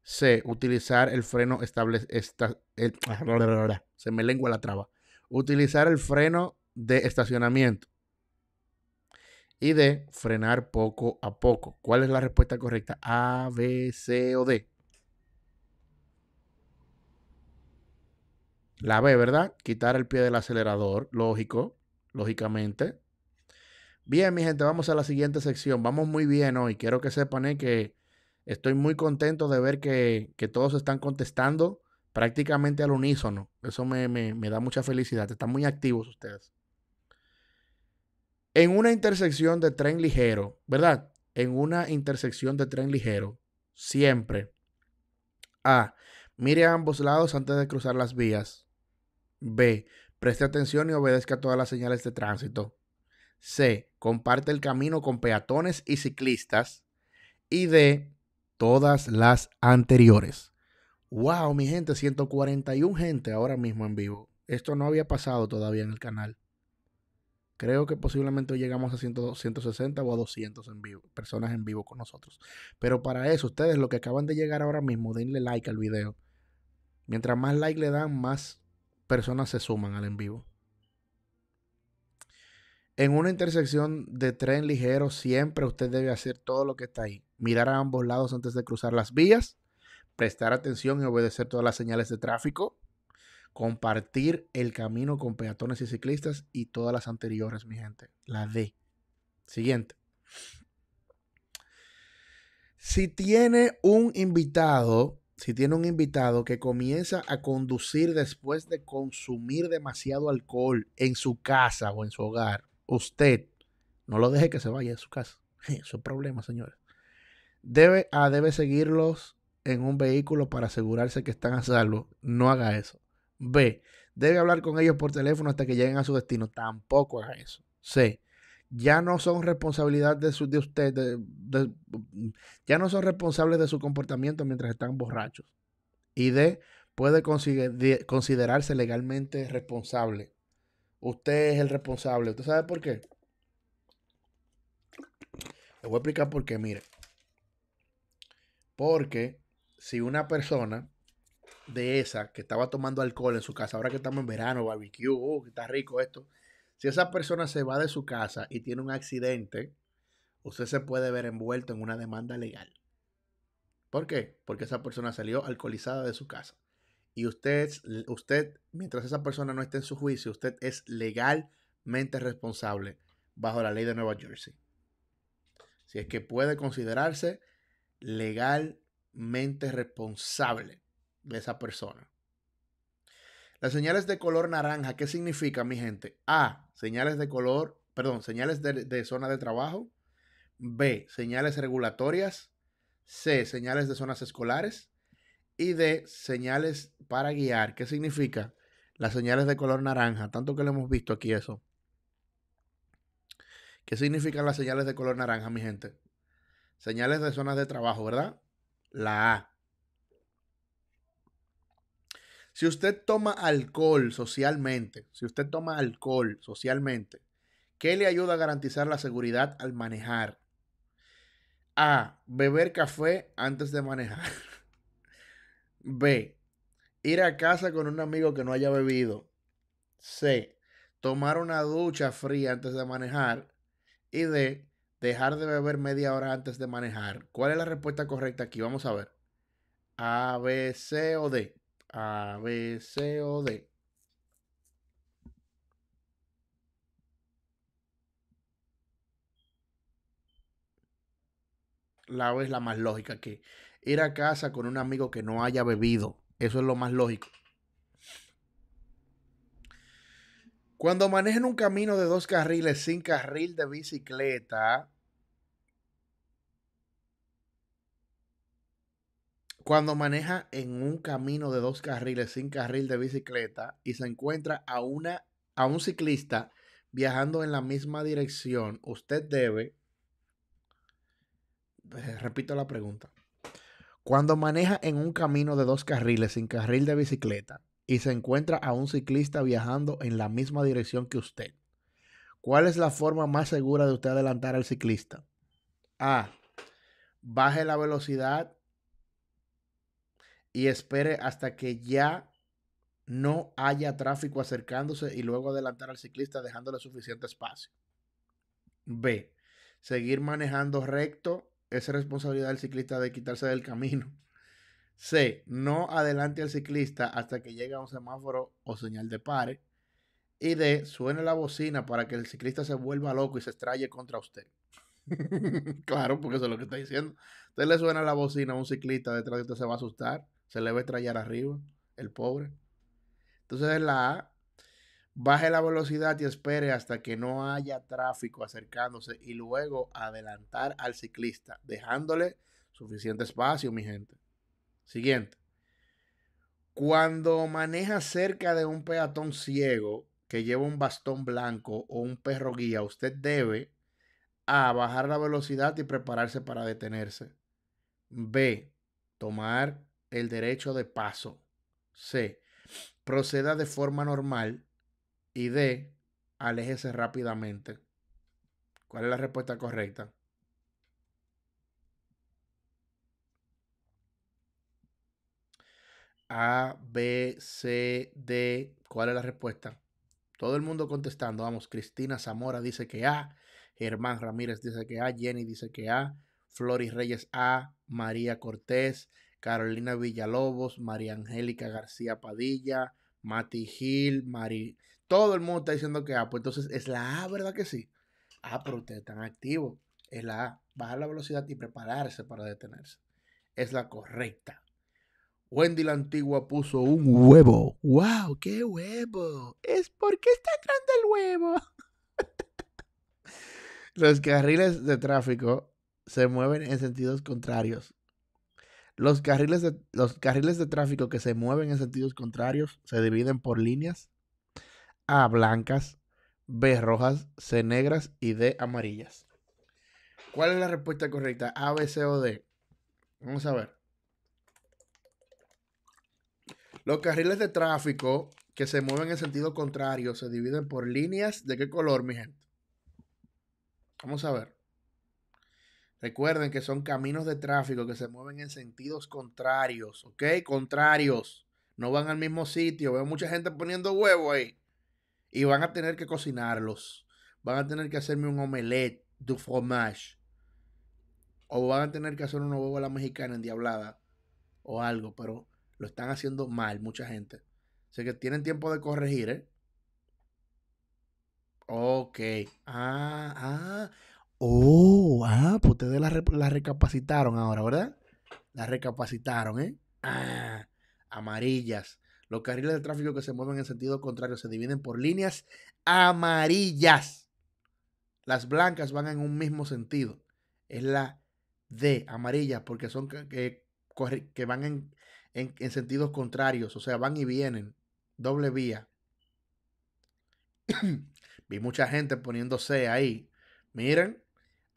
S1: C. Utilizar el freno estable, esta, ah, se me lengua la traba. Utilizar el freno de estacionamiento. Y D. Frenar poco a poco. ¿Cuál es la respuesta correcta? A, B, C o D. La B, ¿verdad? Quitar el pie del acelerador. Lógico, lógicamente. Bien, mi gente, vamos a la siguiente sección. Vamos muy bien hoy. Quiero que sepan eh, que Estoy muy contento de ver que, todos están contestando prácticamente al unísono. Eso me, me da mucha felicidad. Están muy activos ustedes. En una intersección de tren ligero, ¿verdad? En una intersección de tren ligero, siempre. A. Mire a ambos lados antes de cruzar las vías. B. Preste atención y obedezca todas las señales de tránsito. C. Comparte el camino con peatones y ciclistas. Y D todas las anteriores. ¡Wow, mi gente! 141 gente ahora mismo en vivo. Esto no había pasado todavía en el canal. Creo que posiblemente llegamos a 160 o a 200 en vivo, personas en vivo con nosotros. Pero para eso, ustedes, lo que acaban de llegar ahora mismo, denle like al video. Mientras más like le dan, más personas se suman al en vivo. En una intersección de tren ligero, siempre usted debe hacer todo lo que está ahí mirar a ambos lados antes de cruzar las vías, prestar atención y obedecer todas las señales de tráfico, compartir el camino con peatones y ciclistas y todas las anteriores, mi gente. La D. Siguiente. Si tiene un invitado, si tiene un invitado que comienza a conducir después de consumir demasiado alcohol en su casa o en su hogar, usted no lo deje que se vaya de su casa. Eso es problema, señores debe, a ah, debe seguirlos en un vehículo para asegurarse que están a salvo. No haga eso. B. Debe hablar con ellos por teléfono hasta que lleguen a su destino. Tampoco haga eso. C. Ya no son responsabilidad de, usted. ya no son responsables de su comportamiento mientras están borrachos. Y D. Puede considerarse legalmente responsable. Usted es el responsable. ¿Usted sabe por qué? Le voy a explicar por qué. Mire. Porque si una persona de esa que estaba tomando alcohol en su casa, ahora que estamos en verano, barbecue, uh, está rico esto, si esa persona se va de su casa y tiene un accidente, usted se puede ver envuelto en una demanda legal. ¿Por qué? Porque esa persona salió alcoholizada de su casa. Y usted, usted, mientras esa persona no esté en su juicio, usted es legalmente responsable bajo la ley de Nueva Jersey. Si es que puede considerarse legalmente responsable de esa persona. Las señales de color naranja, ¿qué significa mi gente? A, señales de color, perdón, señales de, de zona de trabajo. B, señales regulatorias. C, señales de zonas escolares. Y D, señales para guiar. ¿Qué significa? Las señales de color naranja, tanto que lo hemos visto aquí eso. ¿Qué significan las señales de color naranja, mi gente? Señales de zonas de trabajo, ¿verdad? La A. Si usted toma alcohol socialmente, si usted toma alcohol socialmente, ¿qué le ayuda a garantizar la seguridad al manejar? A. Beber café antes de manejar. B. Ir a casa con un amigo que no haya bebido. C. Tomar una ducha fría antes de manejar. Y D dejar de beber media hora antes de manejar. ¿Cuál es la respuesta correcta aquí? Vamos a ver. A, B, C o D. A, B, C o D. La B es la más lógica que ir a casa con un amigo que no haya bebido. Eso es lo más lógico. Cuando manejen un camino de dos carriles sin carril de bicicleta, Cuando maneja en un camino de dos carriles sin carril de bicicleta y se encuentra a, una, a un ciclista viajando en la misma dirección, usted debe... Eh, repito la pregunta. Cuando maneja en un camino de dos carriles sin carril de bicicleta y se encuentra a un ciclista viajando en la misma dirección que usted, ¿cuál es la forma más segura de usted adelantar al ciclista? A. Baje la velocidad y espere hasta que ya no haya tráfico acercándose y luego adelantar al ciclista dejándole suficiente espacio. B. Seguir manejando recto es responsabilidad del ciclista de quitarse del camino. C. No adelante al ciclista hasta que llegue a un semáforo o señal de pare. Y D. Suene la bocina para que el ciclista se vuelva loco y se estraye contra usted. claro, porque eso es lo que está diciendo. Usted le suena la bocina a un ciclista detrás de usted, se va a asustar. Se le ve a arriba, el pobre. Entonces la A, baje la velocidad y espere hasta que no haya tráfico acercándose y luego adelantar al ciclista, dejándole suficiente espacio, mi gente. Siguiente. Cuando maneja cerca de un peatón ciego que lleva un bastón blanco o un perro guía, usted debe A. Bajar la velocidad y prepararse para detenerse. B. Tomar el derecho de paso. C. Proceda de forma normal. Y D. Aléjese rápidamente. ¿Cuál es la respuesta correcta? A, B, C, D. ¿Cuál es la respuesta? Todo el mundo contestando. Vamos, Cristina Zamora dice que A. Germán Ramírez dice que A. Jenny dice que A. Floris Reyes A. María Cortés. Carolina Villalobos, María Angélica García Padilla, Mati Gil, Mari. Todo el mundo está diciendo que A. Pues entonces es la A, ¿verdad que sí? Ah, pero ustedes están activos. Es la A. Bajar la velocidad y prepararse para detenerse. Es la correcta. Wendy la antigua puso un huevo. ¡Wow! ¡Qué huevo! Es porque está grande el huevo. Los carriles de tráfico se mueven en sentidos contrarios los carriles, de, los carriles de tráfico que se mueven en sentidos contrarios se dividen por líneas A blancas, B rojas, C negras y D amarillas. ¿Cuál es la respuesta correcta? A, B, C o D. Vamos a ver. Los carriles de tráfico que se mueven en sentido contrario se dividen por líneas de qué color, mi gente. Vamos a ver. Recuerden que son caminos de tráfico que se mueven en sentidos contrarios, ¿ok? Contrarios. No van al mismo sitio. Veo mucha gente poniendo huevo ahí. Y van a tener que cocinarlos. Van a tener que hacerme un omelette du fromage. O van a tener que hacer una huevo a la mexicana endiablada. O algo, pero lo están haciendo mal mucha gente. Así que tienen tiempo de corregir, ¿eh? Ok. Ah, ah. Oh, ah, pues ustedes la, recapacitaron ahora, ¿verdad? La recapacitaron, ¿eh? Ah, amarillas. Los carriles de tráfico que se mueven en sentido contrario se dividen por líneas amarillas. Las blancas van en un mismo sentido. Es la D, amarilla, porque son que, que, van en, sentidos contrarios, o sea, van y vienen. Doble vía. Vi mucha gente poniéndose ahí. Miren,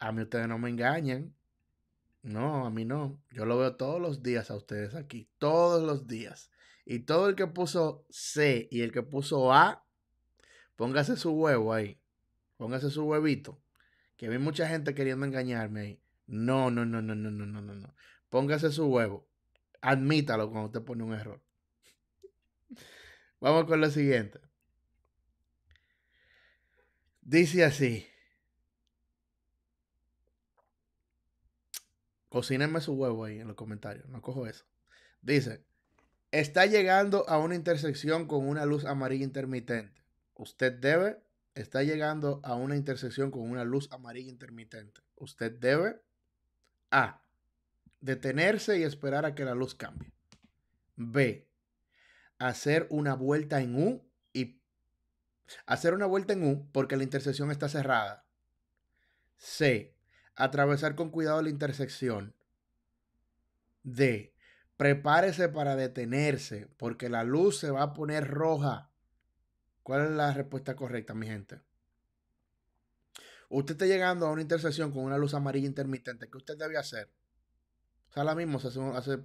S1: a mí ustedes no me engañan. No, a mí no. Yo lo veo todos los días a ustedes aquí, todos los días. Y todo el que puso C y el que puso A, póngase su huevo ahí. Póngase su huevito. Que vi mucha gente queriendo engañarme ahí. No, no, no, no, no, no, no, no. Póngase su huevo. Admítalo cuando usted pone un error. Vamos con lo siguiente. Dice así. Cocínenme su huevo ahí en los comentarios. No cojo eso. Dice, está llegando a una intersección con una luz amarilla intermitente. Usted debe, está llegando a una intersección con una luz amarilla intermitente. Usted debe, A, detenerse y esperar a que la luz cambie. B, hacer una vuelta en U y hacer una vuelta en U porque la intersección está cerrada. C, atravesar con cuidado la intersección. D. Prepárese para detenerse porque la luz se va a poner roja. ¿Cuál es la respuesta correcta, mi gente? Usted está llegando a una intersección con una luz amarilla intermitente. ¿Qué usted debe hacer? O sea, ahora mismo se hace, hace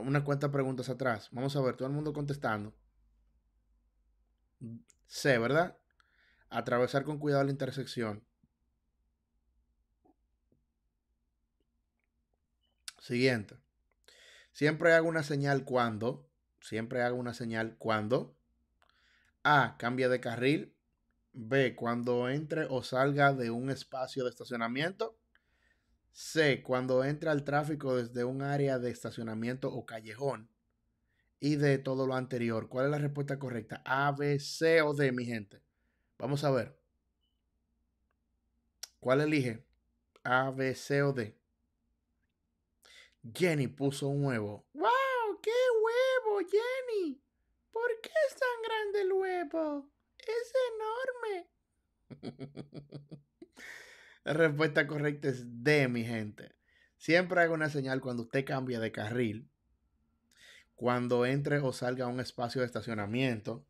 S1: unas cuantas preguntas atrás. Vamos a ver, todo el mundo contestando. C, ¿verdad? Atravesar con cuidado la intersección. Siguiente. Siempre hago una señal cuando. Siempre hago una señal cuando. A. Cambia de carril. B. Cuando entre o salga de un espacio de estacionamiento. C. Cuando entra al tráfico desde un área de estacionamiento o callejón. Y de todo lo anterior. ¿Cuál es la respuesta correcta? A, B, C o D, mi gente. Vamos a ver. ¿Cuál elige? A, B, C o D. Jenny puso un huevo. ¡Wow! ¡Qué huevo, Jenny! ¿Por qué es tan grande el huevo? Es enorme. La respuesta correcta es D, mi gente. Siempre hago una señal cuando usted cambia de carril, cuando entre o salga a un espacio de estacionamiento,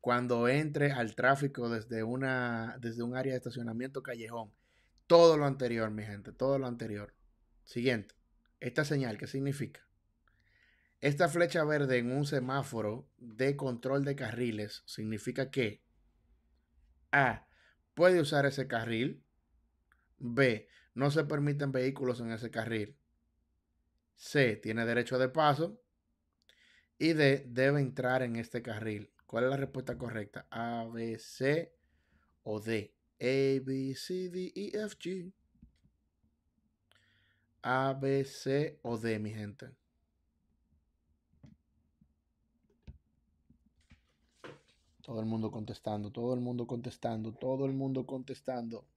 S1: cuando entre al tráfico desde, una, desde un área de estacionamiento callejón. Todo lo anterior, mi gente, todo lo anterior. Siguiente. Esta señal, ¿qué significa? Esta flecha verde en un semáforo de control de carriles significa que A. Puede usar ese carril. B. No se permiten vehículos en ese carril. C. Tiene derecho de paso. Y D. Debe entrar en este carril. ¿Cuál es la respuesta correcta? A, B, C o D. A, B, C, D, E, F, G. A, B, C o D, mi gente. Todo el mundo contestando, todo el mundo contestando, todo el mundo contestando.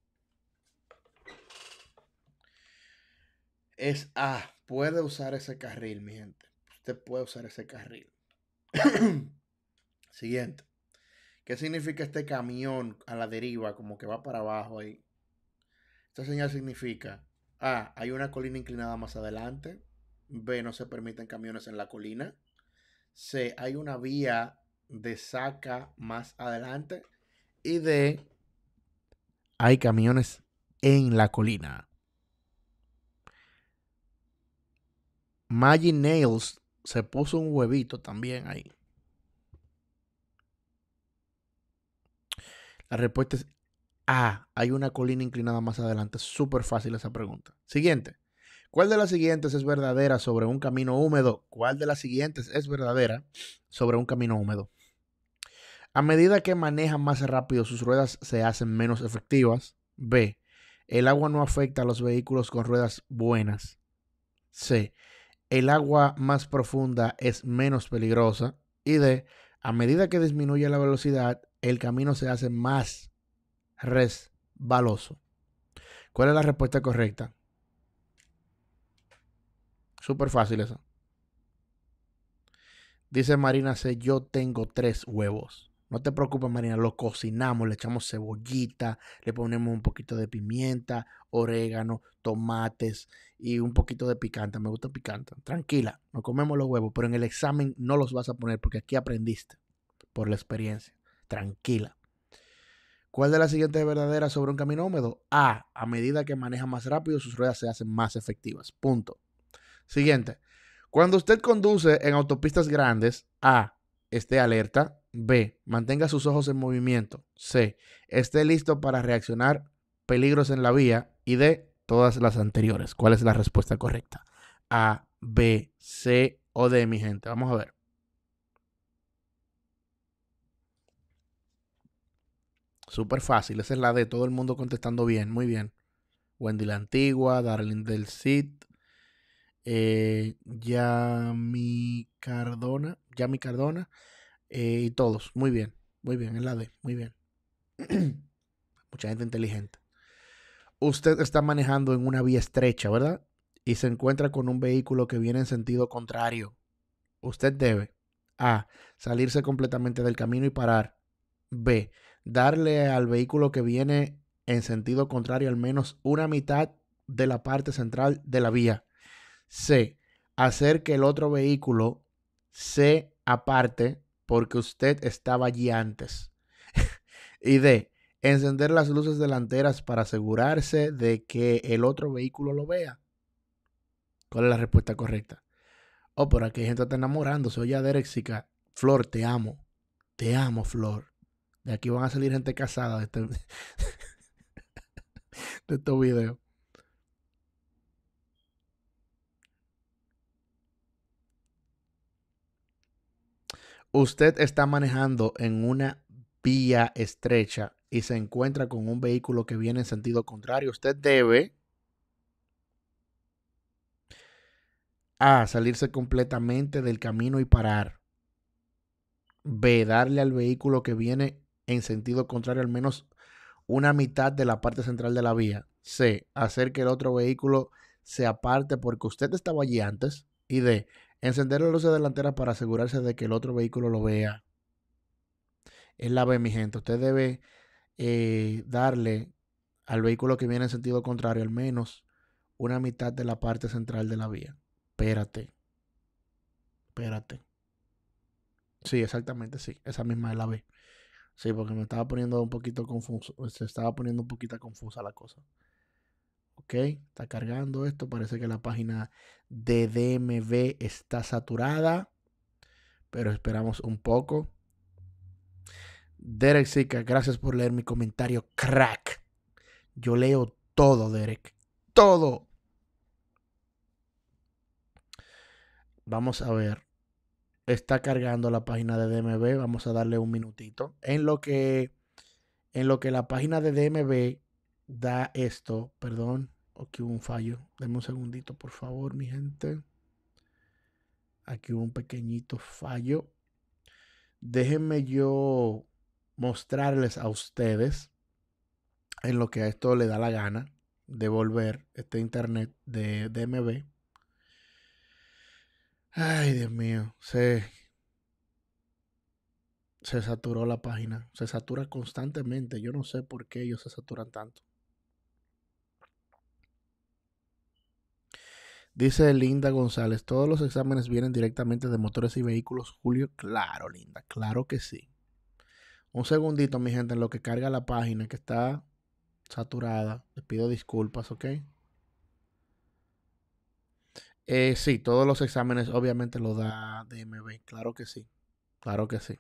S1: Es A. Puede usar ese carril, mi gente. Usted puede usar ese carril. Siguiente. ¿Qué significa este camión a la deriva, como que va para abajo ahí? Esta señal significa a, hay una colina inclinada más adelante. B, no se permiten camiones en la colina. C, hay una vía de saca más adelante. Y D, hay camiones en la colina. Magic Nails se puso un huevito también ahí. La respuesta es Ah, hay una colina inclinada más adelante. Súper fácil esa pregunta. Siguiente. ¿Cuál de las siguientes es verdadera sobre un camino húmedo? ¿Cuál de las siguientes es verdadera sobre un camino húmedo? A medida que maneja más rápido, sus ruedas se hacen menos efectivas. B. El agua no afecta a los vehículos con ruedas buenas. C. El agua más profunda es menos peligrosa. Y D. A medida que disminuye la velocidad, el camino se hace más resbaloso. ¿Cuál es la respuesta correcta? Súper fácil eso. Dice Marina C, yo tengo tres huevos. No te preocupes, Marina, lo cocinamos, le echamos cebollita, le ponemos un poquito de pimienta, orégano, tomates y un poquito de picante. Me gusta picante. Tranquila, no comemos los huevos, pero en el examen no los vas a poner porque aquí aprendiste por la experiencia. Tranquila. ¿Cuál de las siguientes es verdadera sobre un camino húmedo? A. A medida que maneja más rápido, sus ruedas se hacen más efectivas. Punto. Siguiente. Cuando usted conduce en autopistas grandes, A. Esté alerta. B. Mantenga sus ojos en movimiento. C. Esté listo para reaccionar peligros en la vía. Y D. Todas las anteriores. ¿Cuál es la respuesta correcta? A, B, C o D, mi gente. Vamos a ver. Súper fácil. Esa es la de todo el mundo contestando bien. Muy bien. Wendy la Antigua, Darling del Cid, eh, Yami Cardona, Yami Cardona eh, y todos. Muy bien, muy bien, es la D, muy bien. Mucha gente inteligente. Usted está manejando en una vía estrecha, ¿verdad? Y se encuentra con un vehículo que viene en sentido contrario. Usted debe A. Salirse completamente del camino y parar. B darle al vehículo que viene en sentido contrario al menos una mitad de la parte central de la vía. C. Hacer que el otro vehículo se aparte porque usted estaba allí antes. y D. Encender las luces delanteras para asegurarse de que el otro vehículo lo vea. ¿Cuál es la respuesta correcta? Oh, pero aquí hay gente está enamorándose. Oye, Derexica, Flor, te amo. Te amo, Flor aquí van a salir gente casada de, este, de estos videos. Usted está manejando en una vía estrecha y se encuentra con un vehículo que viene en sentido contrario. Usted debe A. Salirse completamente del camino y parar. B. Darle al vehículo que viene en sentido contrario al menos una mitad de la parte central de la vía. C. Hacer que el otro vehículo se aparte porque usted estaba allí antes. Y D. Encender las luces delantera para asegurarse de que el otro vehículo lo vea. Es la B, mi gente. Usted debe eh, darle al vehículo que viene en sentido contrario al menos una mitad de la parte central de la vía. Espérate. Espérate. Sí, exactamente, sí. Esa misma es la B. Sí, porque me estaba poniendo un poquito confuso. Eh, se estaba poniendo un poquito confusa la cosa. Ok, está cargando esto. Parece que la página de DMV está saturada. Pero esperamos un poco. Derek Zika, gracias por leer mi comentario. Crack. Yo leo todo, Derek. Todo. Vamos a ver está cargando la página de DMV. Vamos a darle un minutito. En lo que, en lo que la página de DMB da esto, perdón, aquí hubo un fallo. Denme un segundito, por favor, mi gente. Aquí hubo un pequeñito fallo. Déjenme yo mostrarles a ustedes en lo que a esto le da la gana de volver este internet de DMV. Ay, Dios mío, se, se saturó la página, se satura constantemente. Yo no sé por qué ellos se saturan tanto. Dice Linda González, todos los exámenes vienen directamente de motores y vehículos, Julio. Claro, Linda, claro que sí. Un segundito, mi gente, en lo que carga la página que está saturada. Les pido disculpas, ¿ok? Eh, sí, todos los exámenes obviamente los da DMV, claro que sí, claro que sí.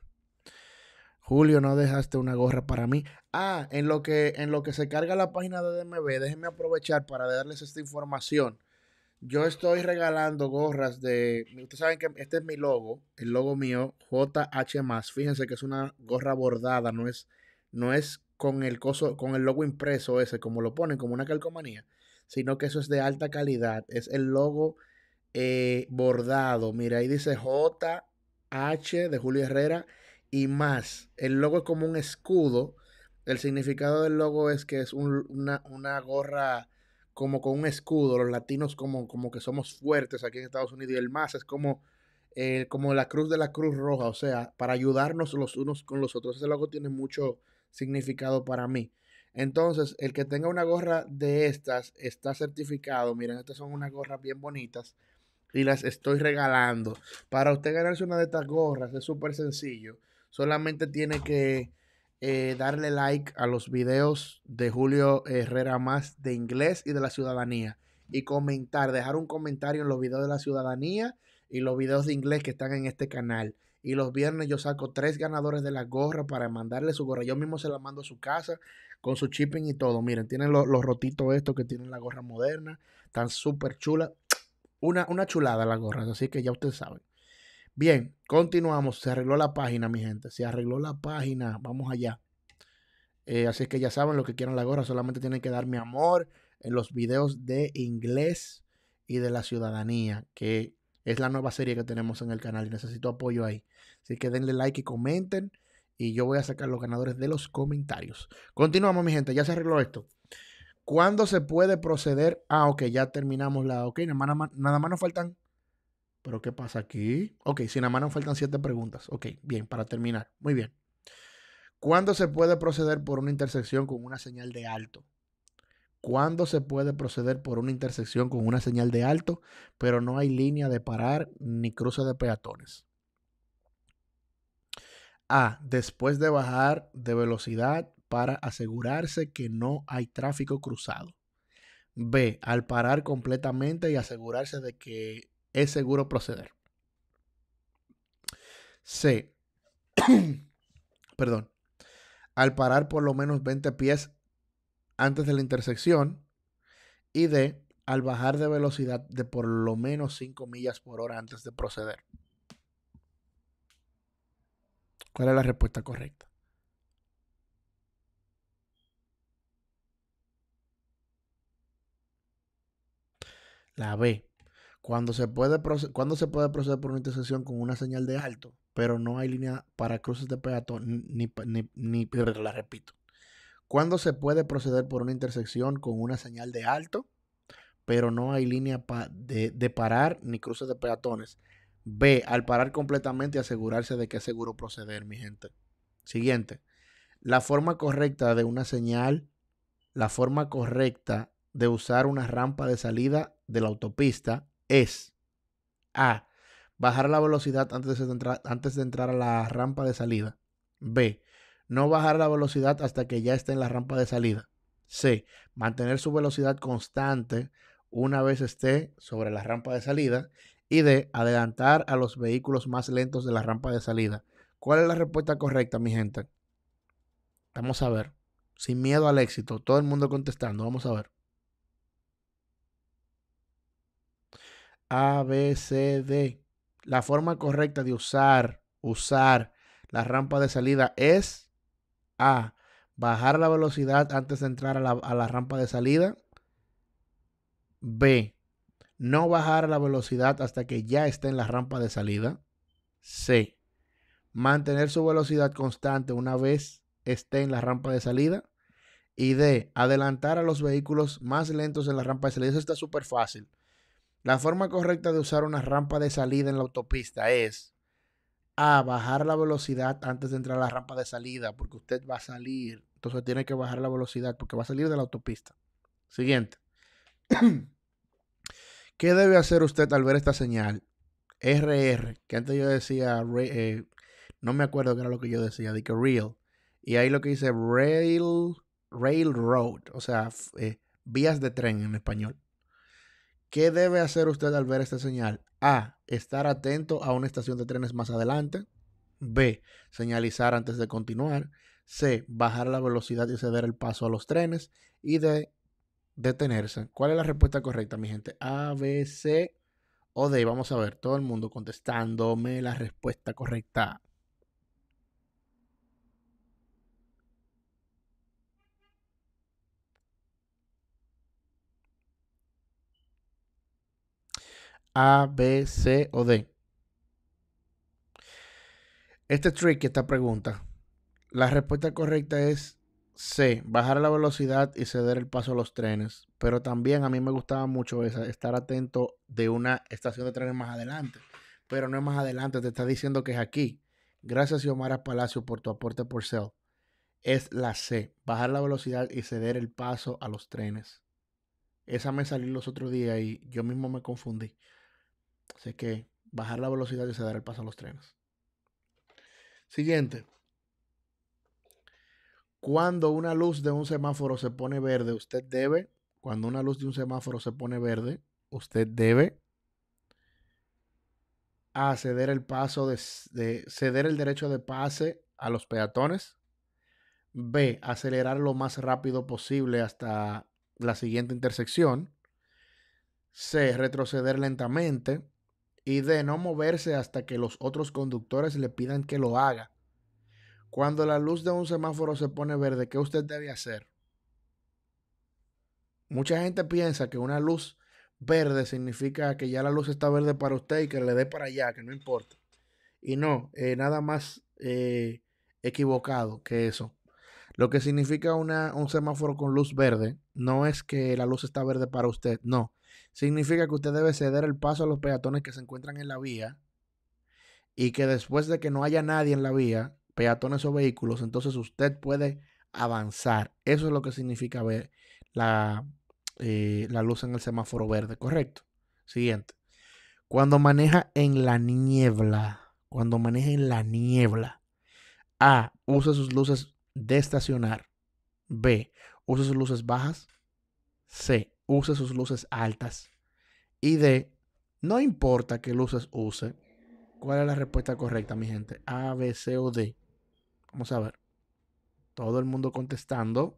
S1: Julio, no dejaste una gorra para mí. Ah, en lo que, en lo que se carga la página de DMV, déjenme aprovechar para darles esta información. Yo estoy regalando gorras de. Ustedes saben que este es mi logo, el logo mío, JH. Fíjense que es una gorra bordada, no es, no es con el coso, con el logo impreso ese, como lo ponen, como una calcomanía, sino que eso es de alta calidad. Es el logo eh, bordado. Mira, ahí dice H, de Julio Herrera y más. El logo es como un escudo. El significado del logo es que es una, una, gorra como con un escudo. Los latinos como, como que somos fuertes aquí en Estados Unidos. Y el más es como, eh, como la cruz de la Cruz Roja. O sea, para ayudarnos los unos con los otros. Ese logo tiene mucho significado para mí. Entonces, el que tenga una gorra de estas está certificado. Miren, estas son unas gorras bien bonitas y las estoy regalando. Para usted ganarse una de estas gorras es súper sencillo. Solamente tiene que eh, darle like a los videos de Julio Herrera más de inglés y de la ciudadanía. Y comentar, dejar un comentario en los videos de la ciudadanía y los videos de inglés que están en este canal. Y los viernes yo saco tres ganadores de la gorra para mandarle su gorra. Yo mismo se la mando a su casa con su shipping y todo. Miren, tienen los, los rotitos estos que tienen la gorra moderna. Están súper chulas. Una, chulada la gorra, así que ya ustedes saben. Bien, continuamos. Se arregló la página, mi gente. Se arregló la página. Vamos allá. Eh, así que ya saben lo que quieran la gorra. Solamente tienen que dar mi amor en los videos de inglés y de la ciudadanía, que es la nueva serie que tenemos en el canal y necesito apoyo ahí. Así que denle like y comenten y yo voy a sacar los ganadores de los comentarios. Continuamos, mi gente. Ya se arregló esto. ¿Cuándo se puede proceder? Ah, ok, ya terminamos la. Ok, nada más, nada más nos faltan. ¿Pero qué pasa aquí? Ok, si nada más nos faltan siete preguntas. Ok, bien, para terminar. Muy bien. ¿Cuándo se puede proceder por una intersección con una señal de alto? ¿Cuándo se puede proceder por una intersección con una señal de alto, pero no hay línea de parar ni cruce de peatones? A. Después de bajar de velocidad para asegurarse que no hay tráfico cruzado. B. Al parar completamente y asegurarse de que es seguro proceder. C. Perdón. Al parar por lo menos 20 pies antes de la intersección. Y D. Al bajar de velocidad de por lo menos 5 millas por hora antes de proceder. ¿Cuál es la respuesta correcta? La B. Cuando se, puede cuando se puede proceder por una intersección con una señal de alto, pero no hay línea para cruces de peatones, ni, ni, la repito. Cuando se puede proceder por una intersección con una señal de alto, pero no hay línea de, de, parar ni cruces de peatones. B, al parar completamente y asegurarse de que es seguro proceder, mi gente. Siguiente. La forma correcta de una señal, la forma correcta de usar una rampa de salida de la autopista es A. Bajar la velocidad antes de, entrar, antes de entrar a la rampa de salida. B. No bajar la velocidad hasta que ya esté en la rampa de salida. C. Mantener su velocidad constante una vez esté sobre la rampa de salida. Y D. Adelantar a los vehículos más lentos de la rampa de salida. ¿Cuál es la respuesta correcta, mi gente? Vamos a ver. Sin miedo al éxito. Todo el mundo contestando. Vamos a ver. A, B, C, D. La forma correcta de usar, usar la rampa de salida es A. Bajar la velocidad antes de entrar a la, a la rampa de salida. B. No bajar la velocidad hasta que ya esté en la rampa de salida. C. Mantener su velocidad constante una vez esté en la rampa de salida. Y D. Adelantar a los vehículos más lentos en la rampa de salida. Eso está súper fácil. La forma correcta de usar una rampa de salida en la autopista es a bajar la velocidad antes de entrar a la rampa de salida, porque usted va a salir, entonces tiene que bajar la velocidad porque va a salir de la autopista. Siguiente. ¿Qué debe hacer usted al ver esta señal? RR, que antes yo decía, eh, no me acuerdo qué era lo que yo decía, de que real. Y ahí lo que dice rail, railroad, o sea, eh, vías de tren en español. ¿Qué debe hacer usted al ver esta señal? A. Estar atento a una estación de trenes más adelante. B. Señalizar antes de continuar. C. Bajar la velocidad y ceder el paso a los trenes. Y D. Detenerse. ¿Cuál es la respuesta correcta, mi gente? A, B, C o D. Vamos a ver, todo el mundo contestándome la respuesta correcta. A, B, C o D. Este trick, esta pregunta, la respuesta correcta es C, bajar la velocidad y ceder el paso a los trenes. Pero también a mí me gustaba mucho esa, estar atento de una estación de trenes más adelante. Pero no es más adelante, te está diciendo que es aquí. Gracias, Xiomara Palacio, por tu aporte por Cell. Es la C, bajar la velocidad y ceder el paso a los trenes. Esa me salió los otros días y yo mismo me confundí. Así que bajar la velocidad y se dar el paso a los trenes. Siguiente. Cuando una luz de un semáforo se pone verde, usted debe. Cuando una luz de un semáforo se pone verde, usted debe a ceder el paso de, ceder el derecho de pase a los peatones. B. Acelerar lo más rápido posible hasta la siguiente intersección. C. Retroceder lentamente y de no moverse hasta que los otros conductores le pidan que lo haga. Cuando la luz de un semáforo se pone verde, ¿qué usted debe hacer? Mucha gente piensa que una luz verde significa que ya la luz está verde para usted y que le dé para allá, que no importa. Y no, eh, nada más eh, equivocado que eso. Lo que significa un semáforo con luz verde no es que la luz está verde para usted, no, significa que usted debe ceder el paso a los peatones que se encuentran en la vía y que después de que no haya nadie en la vía, peatones o vehículos, entonces usted puede avanzar. Eso es lo que significa ver la, eh, la luz en el semáforo verde, ¿correcto? Siguiente. Cuando maneja en la niebla, cuando maneja en la niebla, A, usa sus luces de estacionar. B, usa sus luces bajas. C, use sus luces altas. Y de no importa qué luces use. ¿Cuál es la respuesta correcta, mi gente? A, B, C o D. Vamos a ver. Todo el mundo contestando.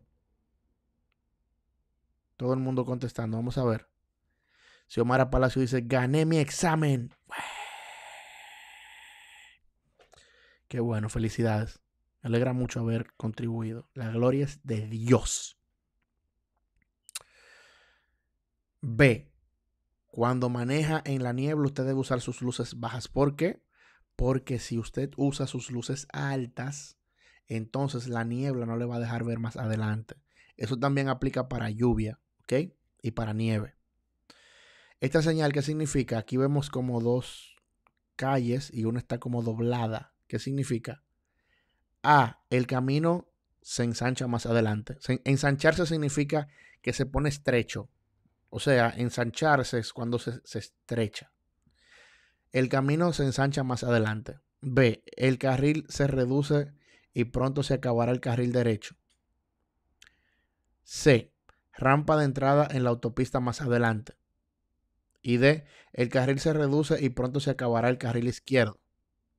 S1: Todo el mundo contestando. Vamos a ver. si Omar Palacio dice, gané mi examen. Qué bueno, felicidades. Me alegra mucho haber contribuido. La gloria es de Dios. B. Cuando maneja en la niebla, usted debe usar sus luces bajas. ¿Por qué? Porque si usted usa sus luces altas, entonces la niebla no le va a dejar ver más adelante. Eso también aplica para lluvia, ¿ok? Y para nieve. Esta señal, ¿qué significa? Aquí vemos como dos calles y una está como doblada. ¿Qué significa? A, el camino se ensancha más adelante. ensancharse significa que se pone estrecho, o sea, ensancharse es cuando se, estrecha. El camino se ensancha más adelante. B. El carril se reduce y pronto se acabará el carril derecho. C. Rampa de entrada en la autopista más adelante. Y D. El carril se reduce y pronto se acabará el carril izquierdo.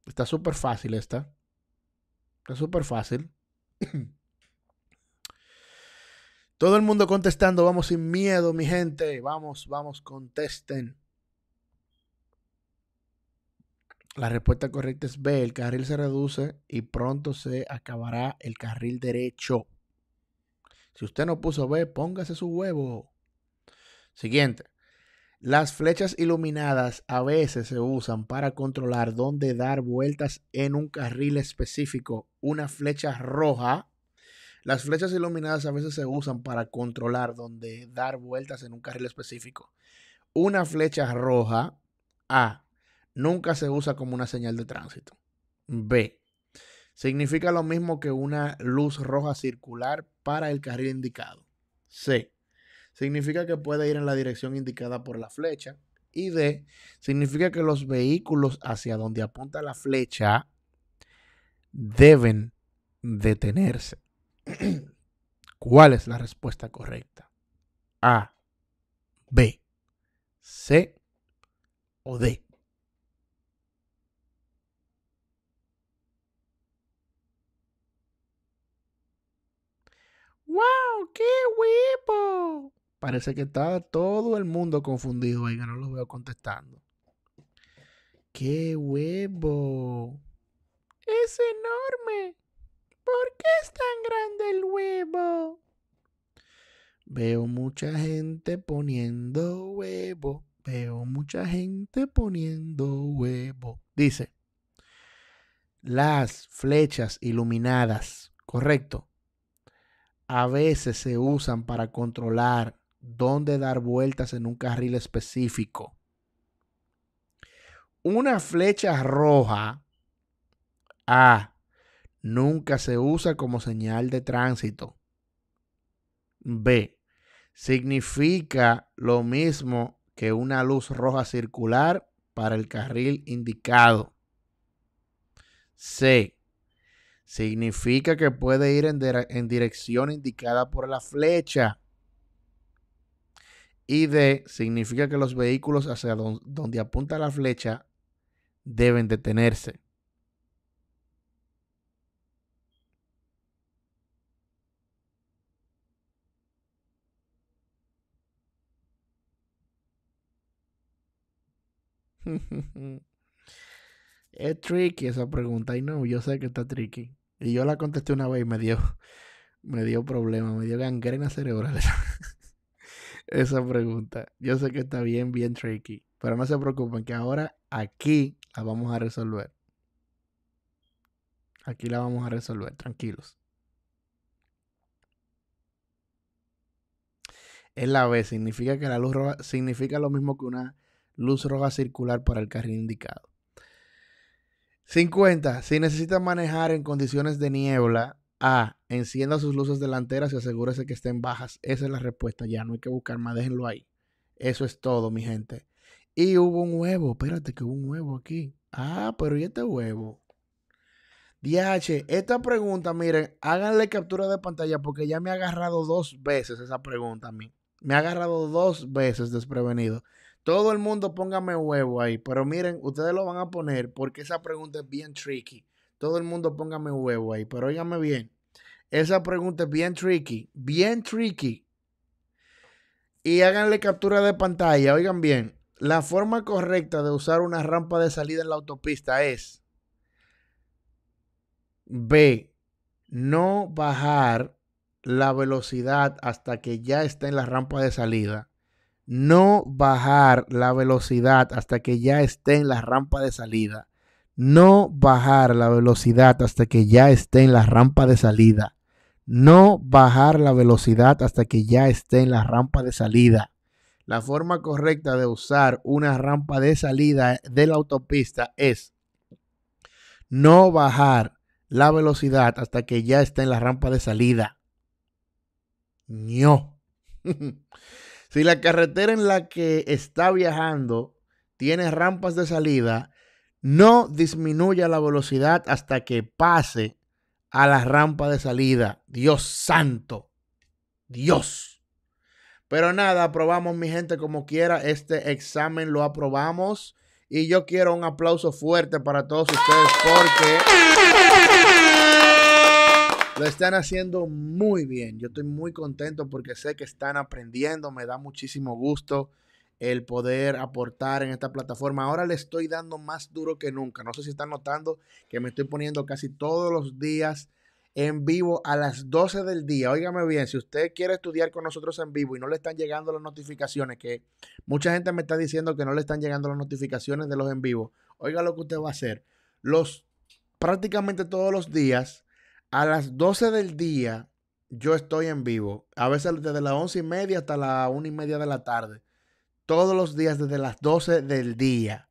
S1: Está súper fácil esta. Está súper fácil. Todo el mundo contestando, vamos sin miedo, mi gente. Vamos, vamos, contesten. La respuesta correcta es B. El carril se reduce y pronto se acabará el carril derecho. Si usted no puso B, póngase su huevo. Siguiente. Las flechas iluminadas a veces se usan para controlar dónde dar vueltas en un carril específico. Una flecha roja las flechas iluminadas a veces se usan para controlar donde dar vueltas en un carril específico. Una flecha roja, A, nunca se usa como una señal de tránsito. B, significa lo mismo que una luz roja circular para el carril indicado. C, significa que puede ir en la dirección indicada por la flecha. Y D, significa que los vehículos hacia donde apunta la flecha deben detenerse. ¿Cuál es la respuesta correcta? A, B, C o D. ¡Wow! ¡Qué huevo! Parece que está todo el mundo confundido ahí, no lo veo contestando. ¡Qué huevo! ¡Es enorme! ¿Por qué es tan grande el huevo? Veo mucha gente poniendo huevo. Veo mucha gente poniendo huevo. Dice, las flechas iluminadas, correcto, a veces se usan para controlar dónde dar vueltas en un carril específico. Una flecha roja, A, ah, nunca se usa como señal de tránsito. B. Significa lo mismo que una luz roja circular para el carril indicado. C. Significa que puede ir en, dirección indicada por la flecha. Y D. Significa que los vehículos hacia donde apunta la flecha deben detenerse. es tricky esa pregunta. Y no, yo sé que está tricky. Y yo la contesté una vez y me dio, me dio problema, me dio gangrena cerebral esa, pregunta. Yo sé que está bien, bien tricky. Pero no se preocupen que ahora aquí la vamos a resolver. Aquí la vamos a resolver, tranquilos. Es la B, significa que la luz roja significa lo mismo que una luz roja circular para el carril indicado. 50. Si necesita manejar en condiciones de niebla, A. Encienda sus luces delanteras y asegúrese que estén bajas. Esa es la respuesta. Ya no hay que buscar más. Déjenlo ahí. Eso es todo, mi gente. Y hubo un huevo. Espérate que hubo un huevo aquí. Ah, pero ¿y este huevo? DH, esta pregunta, miren, háganle captura de pantalla porque ya me ha agarrado dos veces esa pregunta a mí. Me ha agarrado dos veces desprevenido. Todo el mundo póngame huevo ahí, pero miren, ustedes lo van a poner porque esa pregunta es bien tricky. Todo el mundo póngame huevo ahí, pero óigame bien. Esa pregunta es bien tricky, bien tricky. Y háganle captura de pantalla, oigan bien. La forma correcta de usar una rampa de salida en la autopista es B, no bajar la velocidad hasta que ya está en la rampa de salida no bajar la velocidad hasta que ya esté en la rampa de salida. No bajar la velocidad hasta que ya esté en la rampa de salida. No bajar la velocidad hasta que ya esté en la rampa de salida. La forma correcta de usar una rampa de salida de la autopista es no bajar la velocidad hasta que ya esté en la rampa de salida. No. Si la carretera en la que está viajando tiene rampas de salida, no disminuya la velocidad hasta que pase a la rampa de salida. Dios santo. Dios. Pero nada, aprobamos mi gente como quiera. Este examen lo aprobamos. Y yo quiero un aplauso fuerte para todos ustedes porque... Lo están haciendo muy bien. Yo estoy muy contento porque sé que están aprendiendo. Me da muchísimo gusto el poder aportar en esta plataforma. Ahora le estoy dando más duro que nunca. No sé si están notando que me estoy poniendo casi todos los días en vivo a las 12 del día. Óigame bien, si usted quiere estudiar con nosotros en vivo y no le están llegando las notificaciones, que mucha gente me está diciendo que no le están llegando las notificaciones de los en vivo. Oiga lo que usted va a hacer. Los prácticamente todos los días a las 12 del día yo estoy en vivo, a veces desde las 11 y media hasta las 1 y media de la tarde, todos los días desde las 12 del día.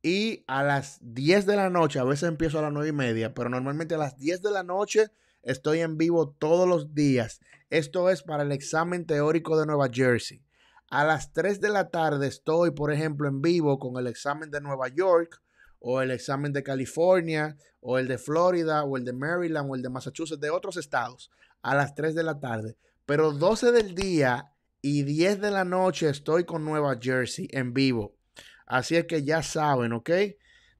S1: Y a las 10 de la noche, a veces empiezo a las 9 y media, pero normalmente a las 10 de la noche estoy en vivo todos los días. Esto es para el examen teórico de Nueva Jersey. A las 3 de la tarde estoy, por ejemplo, en vivo con el examen de Nueva York o el examen de California, o el de Florida, o el de Maryland, o el de Massachusetts, de otros estados, a las 3 de la tarde. Pero 12 del día y 10 de la noche estoy con Nueva Jersey en vivo. Así es que ya saben, ¿ok?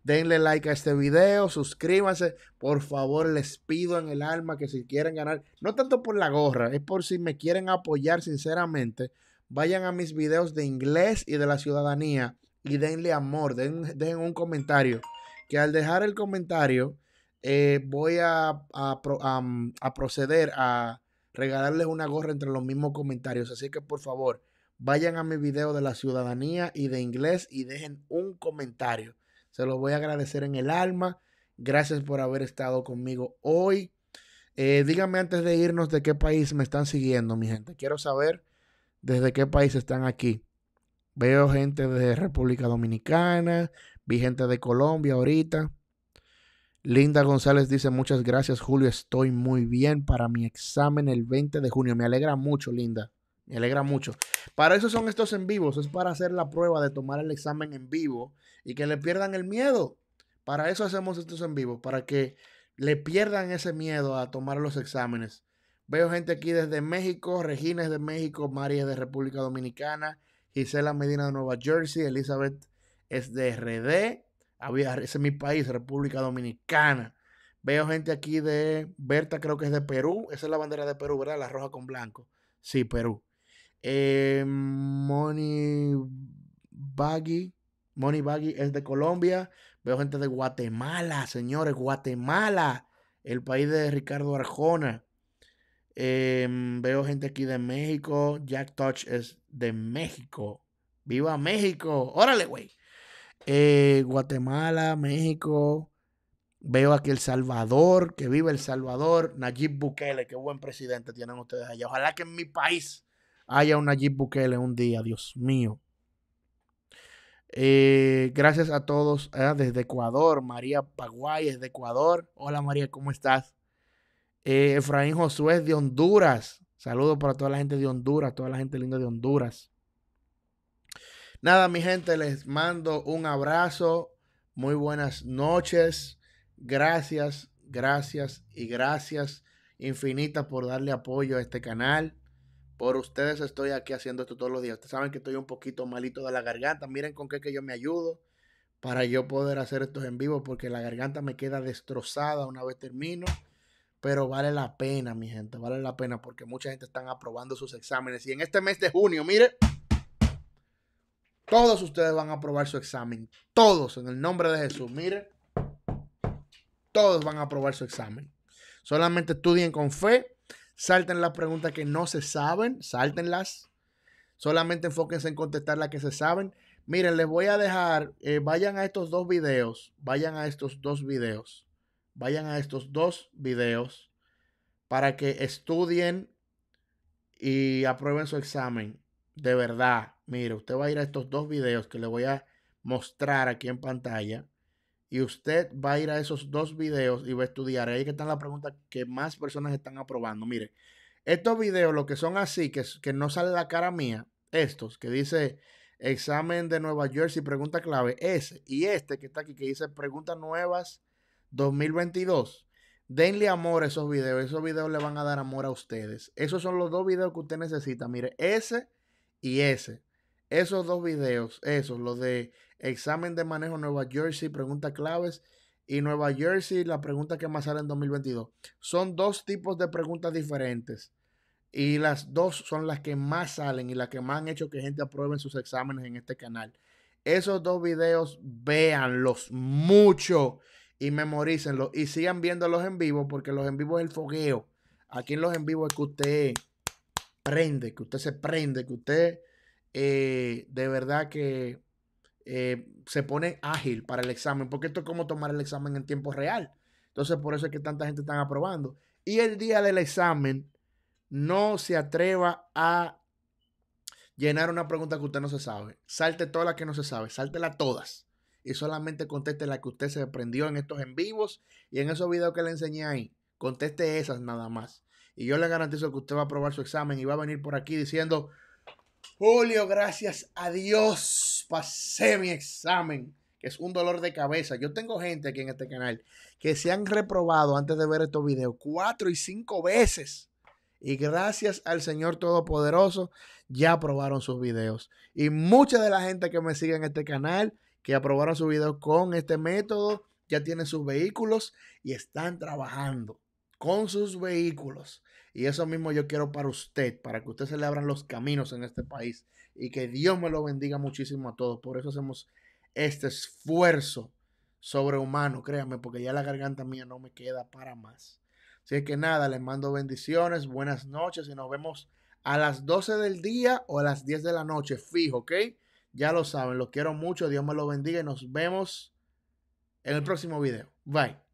S1: Denle like a este video, suscríbanse. Por favor, les pido en el alma que si quieren ganar, no tanto por la gorra, es por si me quieren apoyar sinceramente, vayan a mis videos de inglés y de la ciudadanía y denle amor, den, dejen un comentario. Que al dejar el comentario eh, voy a, a, proceder a regalarles una gorra entre los mismos comentarios. Así que por favor, vayan a mi video de la ciudadanía y de inglés y dejen un comentario. Se los voy a agradecer en el alma. Gracias por haber estado conmigo hoy. Eh, díganme antes de irnos de qué país me están siguiendo, mi gente. Quiero saber desde qué país están aquí. Veo gente de República Dominicana, vi gente de Colombia ahorita. Linda González dice muchas gracias Julio, estoy muy bien para mi examen el 20 de junio. Me alegra mucho, Linda. Me alegra mucho. Para eso son estos en vivos, es para hacer la prueba de tomar el examen en vivo y que le pierdan el miedo. Para eso hacemos estos en vivo, para que le pierdan ese miedo a tomar los exámenes. Veo gente aquí desde México, Regina de México, María de República Dominicana, Gisela Medina de Nueva Jersey, Elizabeth es de RD, ese es mi país, República Dominicana. Veo gente aquí de Berta, creo que es de Perú, esa es la bandera de Perú, ¿verdad? La roja con blanco. Sí, Perú. Eh, Moni Baggy, Moni Baggy es de Colombia. Veo gente de Guatemala, señores, Guatemala, el país de Ricardo Arjona. Em, veo gente aquí de México. Jack Touch es de México. ¡Viva México! ¡Órale, güey! Eh, Guatemala, México. Veo aquí El Salvador, que vive El Salvador. Nayib Bukele, qué buen presidente tienen ustedes allá. Ojalá que en mi país haya un Nayib Bukele un día, Dios mío. Eh, gracias a todos ah, desde Ecuador. María Paguay desde Ecuador. Hola María, ¿cómo estás? Eh, Efraín Josué de Honduras. Saludos para toda la gente de Honduras, toda la gente linda de Honduras. Nada, mi gente, les mando un abrazo. Muy buenas noches. Gracias, gracias y gracias infinitas por darle apoyo a este canal. Por ustedes estoy aquí haciendo esto todos los días. Ustedes saben que estoy un poquito malito de la garganta. Miren con qué que yo me ayudo para yo poder hacer estos en vivo porque la garganta me queda destrozada una vez termino pero vale la pena, mi gente, vale la pena porque mucha gente están aprobando sus exámenes. Y en este mes de junio, mire, todos ustedes van a aprobar su examen. Todos, en el nombre de Jesús, mire, todos van a aprobar su examen. Solamente estudien con fe, salten las preguntas que no se saben, Saltenlas. Solamente enfóquense en contestar las que se saben. Miren, les voy a dejar, eh, vayan a estos dos videos, vayan a estos dos videos vayan a estos dos videos para que estudien y aprueben su examen. De verdad, mire, usted va a ir a estos dos videos que le voy a mostrar aquí en pantalla. Y usted va a ir a esos dos videos y va a estudiar. Ahí que están las preguntas que más personas están aprobando. Mire, estos videos, lo que son así, que, que no sale la cara mía, estos, que dice examen de Nueva Jersey, pregunta clave, ese. Y este que está aquí, que dice preguntas nuevas 2022. Denle amor a esos videos. Esos videos le van a dar amor a ustedes. Esos son los dos videos que usted necesita. Mire, ese y ese. Esos dos videos, esos, los de examen de manejo Nueva Jersey, preguntas claves y Nueva Jersey, la pregunta que más sale en 2022. Son dos tipos de preguntas diferentes. Y las dos son las que más salen y las que más han hecho que gente apruebe sus exámenes en este canal. Esos dos videos, véanlos mucho y memorícenlo y sigan viendo los en vivo porque los en vivo es el fogueo. Aquí en los en vivo es que usted prende, que usted se prende, que usted eh, de verdad que eh, se pone ágil para el examen, porque esto es como tomar el examen en tiempo real. Entonces por eso es que tanta gente está aprobando. Y el día del examen, no se atreva a llenar una pregunta que usted no se sabe. Salte todas las que no se sabe, sáltela todas y solamente conteste la que usted se aprendió en estos en vivos y en esos videos que le enseñé ahí. Conteste esas nada más. Y yo le garantizo que usted va a aprobar su examen y va a venir por aquí diciendo, Julio, gracias a Dios, pasé mi examen, que es un dolor de cabeza. Yo tengo gente aquí en este canal que se han reprobado antes de ver estos videos cuatro y cinco veces. Y gracias al Señor Todopoderoso, ya aprobaron sus videos. Y mucha de la gente que me sigue en este canal que aprobaron su video con este método, ya tienen sus vehículos y están trabajando con sus vehículos. Y eso mismo yo quiero para usted, para que usted se le abran los caminos en este país y que Dios me lo bendiga muchísimo a todos. Por eso hacemos este esfuerzo sobrehumano, créanme, porque ya la garganta mía no me queda para más. Así que nada, les mando bendiciones, buenas noches y nos vemos a las 12 del día o a las 10 de la noche, fijo, ¿ok? Ya lo saben, los quiero mucho, Dios me lo bendiga y nos vemos en el próximo video. Bye.